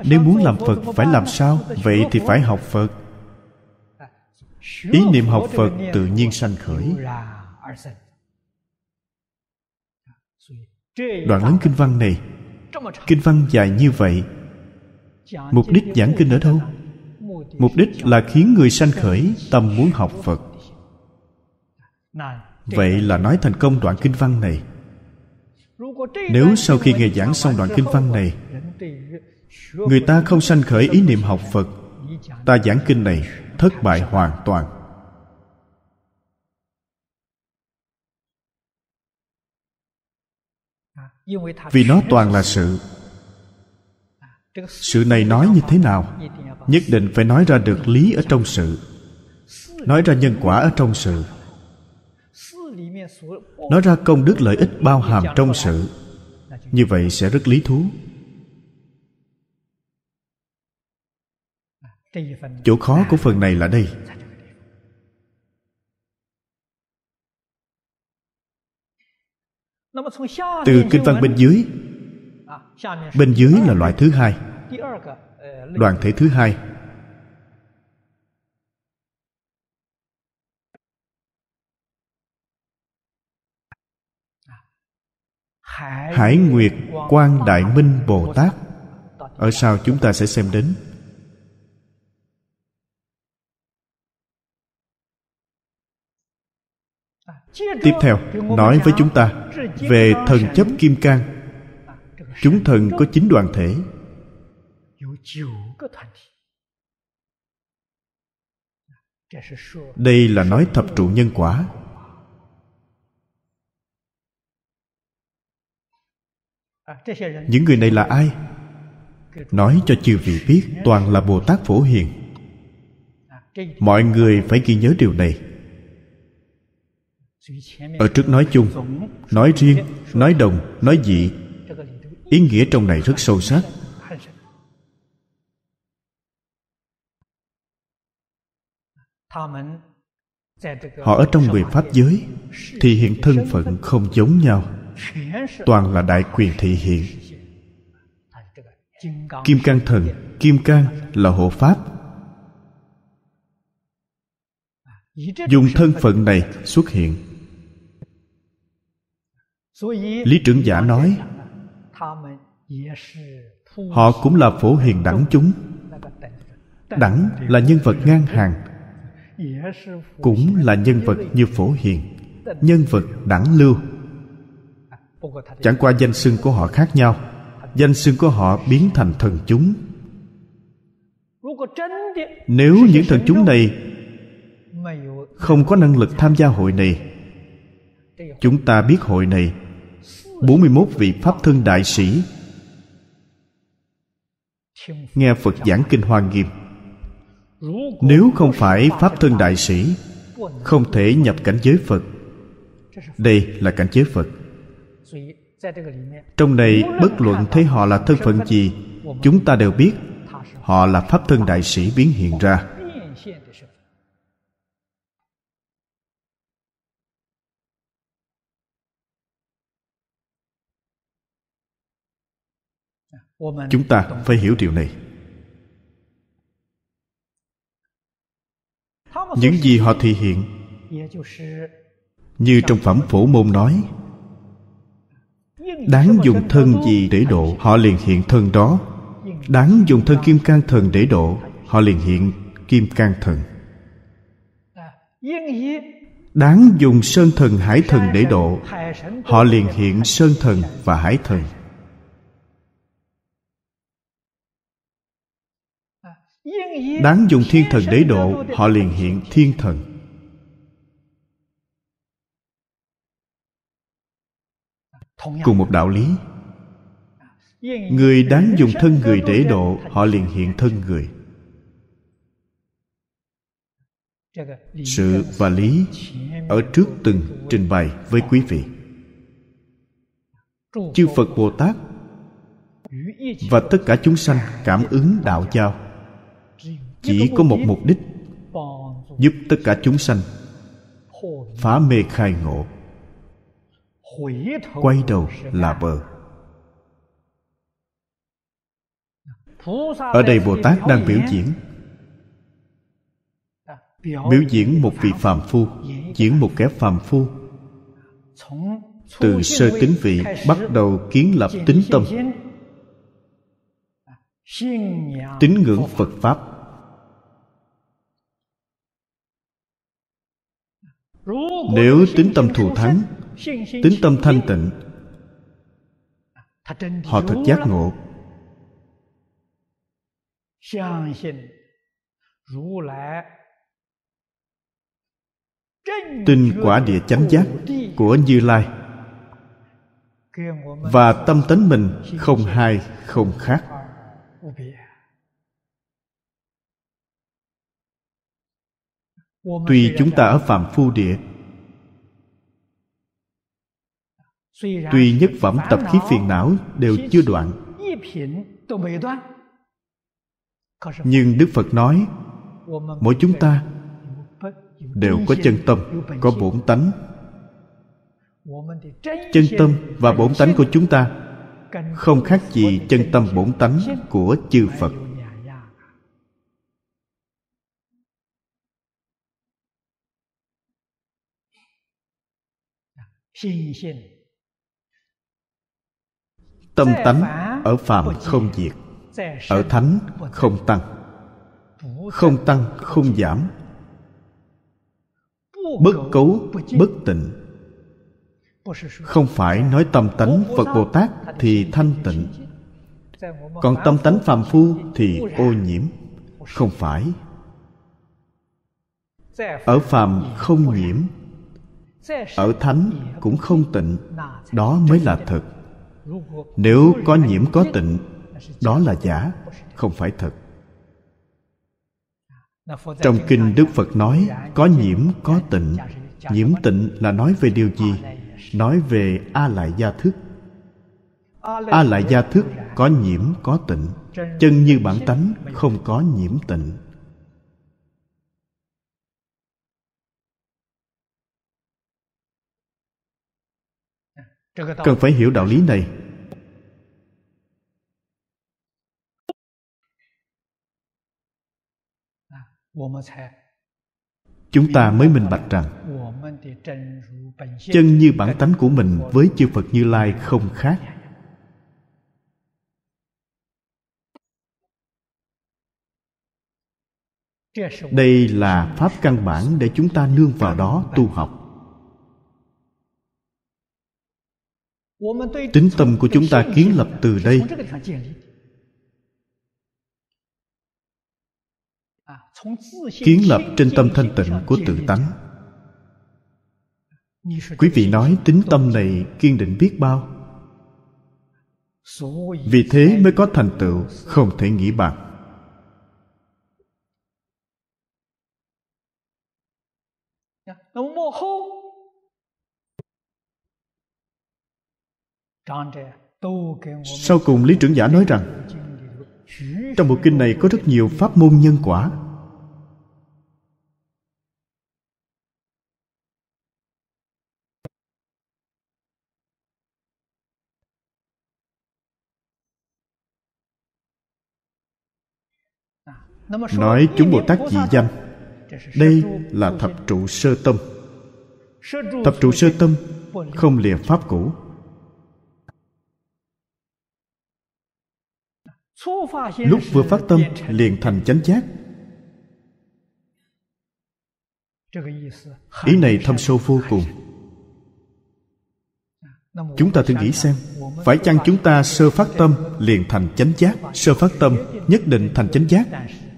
nếu muốn làm phật phải làm sao vậy thì phải học phật ý niệm học phật tự nhiên sanh khởi đoạn lớn kinh văn này kinh văn dài như vậy mục đích giảng kinh ở đâu mục đích là khiến người sanh khởi tâm muốn học phật vậy là nói thành công đoạn kinh văn này nếu sau khi nghe giảng xong đoạn kinh văn này người ta không sanh khởi ý niệm học phật ta giảng kinh này thất bại hoàn toàn vì nó toàn là sự sự này nói như thế nào nhất định phải nói ra được lý ở trong sự nói ra nhân quả ở trong sự nói ra công đức lợi ích bao hàm trong sự như vậy sẽ rất lý thú chỗ khó của phần này là đây từ kinh văn bên dưới bên dưới là loại thứ hai đoàn thể thứ hai hải nguyệt quan đại minh bồ tát ở sau chúng ta sẽ xem đến tiếp theo nói với chúng ta về thần chấp kim cang chúng thần có chín đoàn thể đây là nói thập trụ nhân quả những người này là ai nói cho chư vị biết toàn là bồ tát phổ hiền mọi người phải ghi nhớ điều này ở trước nói chung nói riêng nói đồng nói dị ý nghĩa trong này rất sâu sắc họ ở trong mười pháp giới thì hiện thân phận không giống nhau toàn là đại quyền thị hiện kim cang thần kim cang là hộ pháp dùng thân phận này xuất hiện lý trưởng giả nói họ cũng là phổ hiền đẳng chúng đẳng là nhân vật ngang hàng cũng là nhân vật như phổ hiền nhân vật đẳng lưu chẳng qua danh xưng của họ khác nhau danh xưng của họ biến thành thần chúng nếu những thần chúng này không có năng lực tham gia hội này chúng ta biết hội này 41 vị Pháp thân đại sĩ Nghe Phật giảng Kinh Hoa Nghiêm Nếu không phải Pháp thân đại sĩ Không thể nhập cảnh giới Phật Đây là cảnh giới Phật Trong này bất luận thấy họ là thân phận gì Chúng ta đều biết Họ là Pháp thân đại sĩ biến hiện ra chúng ta phải hiểu điều này những gì họ thể hiện như trong phẩm phổ môn nói đáng dùng thân gì để độ họ liền hiện thân đó đáng dùng thân kim cang thần để độ họ liền hiện kim cang thần đáng dùng sơn thần hải thần để độ họ liền hiện sơn thần và hải thần đáng dùng thiên thần để độ họ liền hiện thiên thần cùng một đạo lý người đáng dùng thân người để độ họ liền hiện thân người sự và lý ở trước từng trình bày với quý vị chư phật bồ tát và tất cả chúng sanh cảm ứng đạo giao chỉ có một mục đích giúp tất cả chúng sanh phá mê khai ngộ quay đầu là bờ ở đây bồ tát đang biểu diễn biểu diễn một vị phàm phu diễn một kẻ phàm phu từ sơ tính vị bắt đầu kiến lập tính tâm tín ngưỡng phật pháp nếu tính tâm thù thắng tính tâm thanh tịnh họ thật giác ngộ tin quả địa chánh giác của như lai và tâm tính mình không hai không khác tuy chúng ta ở phạm phu địa tuy nhất phẩm tập khí phiền não đều chưa đoạn nhưng đức phật nói mỗi chúng ta đều có chân tâm có bổn tánh chân tâm và bổn tánh của chúng ta không khác gì chân tâm bổn tánh của chư phật tâm tánh ở phạm không diệt ở thánh không tăng không tăng không giảm bất cấu bất tịnh không phải nói tâm tánh phật bồ tát thì thanh tịnh còn tâm tánh phàm phu thì ô nhiễm không phải ở phàm không nhiễm ở thánh cũng không tịnh đó mới là thật nếu có nhiễm có tịnh đó là giả không phải thật trong kinh đức phật nói có nhiễm có tịnh nhiễm tịnh là nói về điều gì nói về a lại gia thức a lại gia thức có nhiễm có tịnh chân như bản tánh không có nhiễm tịnh cần phải hiểu đạo lý này chúng ta mới minh bạch rằng chân như bản tánh của mình với chư phật như lai không khác đây là pháp căn bản để chúng ta nương vào đó tu học tính tâm của chúng ta kiến lập từ đây kiến lập trên tâm thanh tịnh của tự tánh quý vị nói tính tâm này kiên định biết bao vì thế mới có thành tựu không thể nghĩ bàn sau cùng lý trưởng giả nói rằng trong bộ kinh này có rất nhiều pháp môn nhân quả nói chúng bồ tát dị danh đây là thập trụ sơ tâm thập trụ sơ tâm không lìa pháp cũ lúc vừa phát tâm liền thành chánh giác ý này thâm sâu vô cùng chúng ta thử nghĩ xem phải chăng chúng ta sơ phát tâm liền thành chánh giác sơ phát tâm nhất định thành chánh giác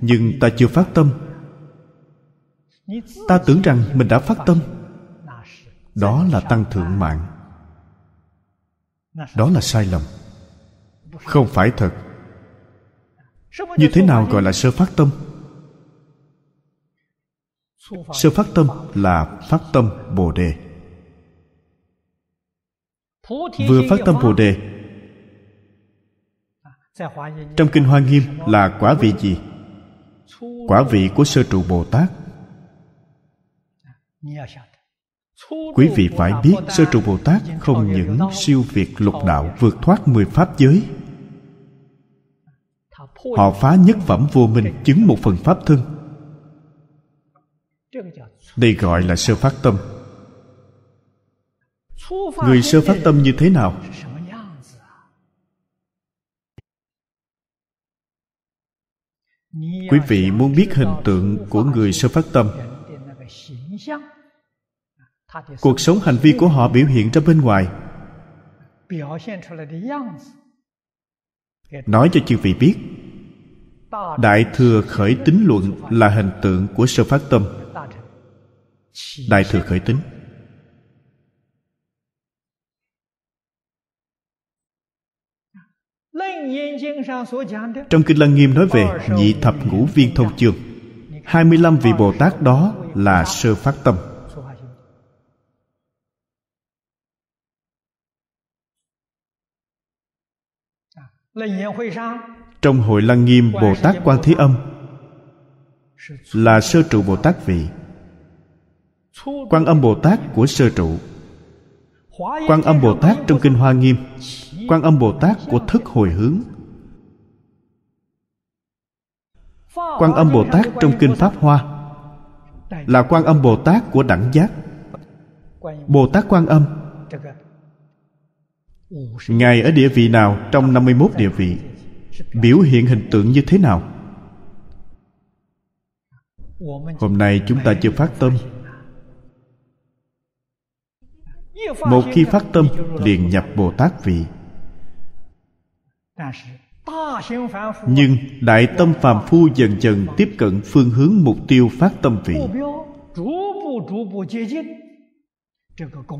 nhưng ta chưa phát tâm ta tưởng rằng mình đã phát tâm đó là tăng thượng mạng đó là sai lầm không phải thật như thế nào gọi là sơ phát tâm sơ phát tâm là phát tâm bồ đề vừa phát tâm bồ đề trong kinh hoa nghiêm là quả vị gì quả vị của sơ trụ bồ tát quý vị phải biết sơ trụ bồ tát không những siêu việt lục đạo vượt thoát mười pháp giới họ phá nhất phẩm vô minh chứng một phần pháp thân đây gọi là sơ phát tâm người sơ phát tâm như thế nào quý vị muốn biết hình tượng của người sơ phát tâm cuộc sống hành vi của họ biểu hiện ra bên ngoài nói cho chư vị biết đại thừa khởi tính luận là hình tượng của sơ phát tâm đại thừa khởi tính trong Kinh Lăng Nghiêm nói về nhị thập ngũ viên thông chương 25 vị Bồ Tát đó là sơ phát tâm trong hội lăng nghiêm bồ tát quan thế âm là sơ trụ bồ tát vị quan âm bồ tát của sơ trụ quan âm bồ tát trong kinh hoa nghiêm quan âm bồ tát của thức hồi hướng quan âm bồ tát trong kinh pháp hoa là quan âm bồ tát của đẳng giác bồ tát quan âm ngài ở địa vị nào trong 51 địa vị biểu hiện hình tượng như thế nào hôm nay chúng ta chưa phát tâm một khi phát tâm liền nhập bồ tát vị nhưng đại tâm phàm phu dần dần tiếp cận phương hướng mục tiêu phát tâm vị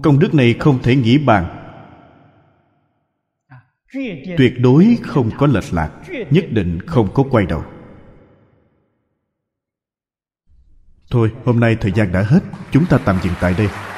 công đức này không thể nghĩ bàn tuyệt đối không có lệch lạc nhất định không có quay đầu thôi hôm nay thời gian đã hết chúng ta tạm dừng tại đây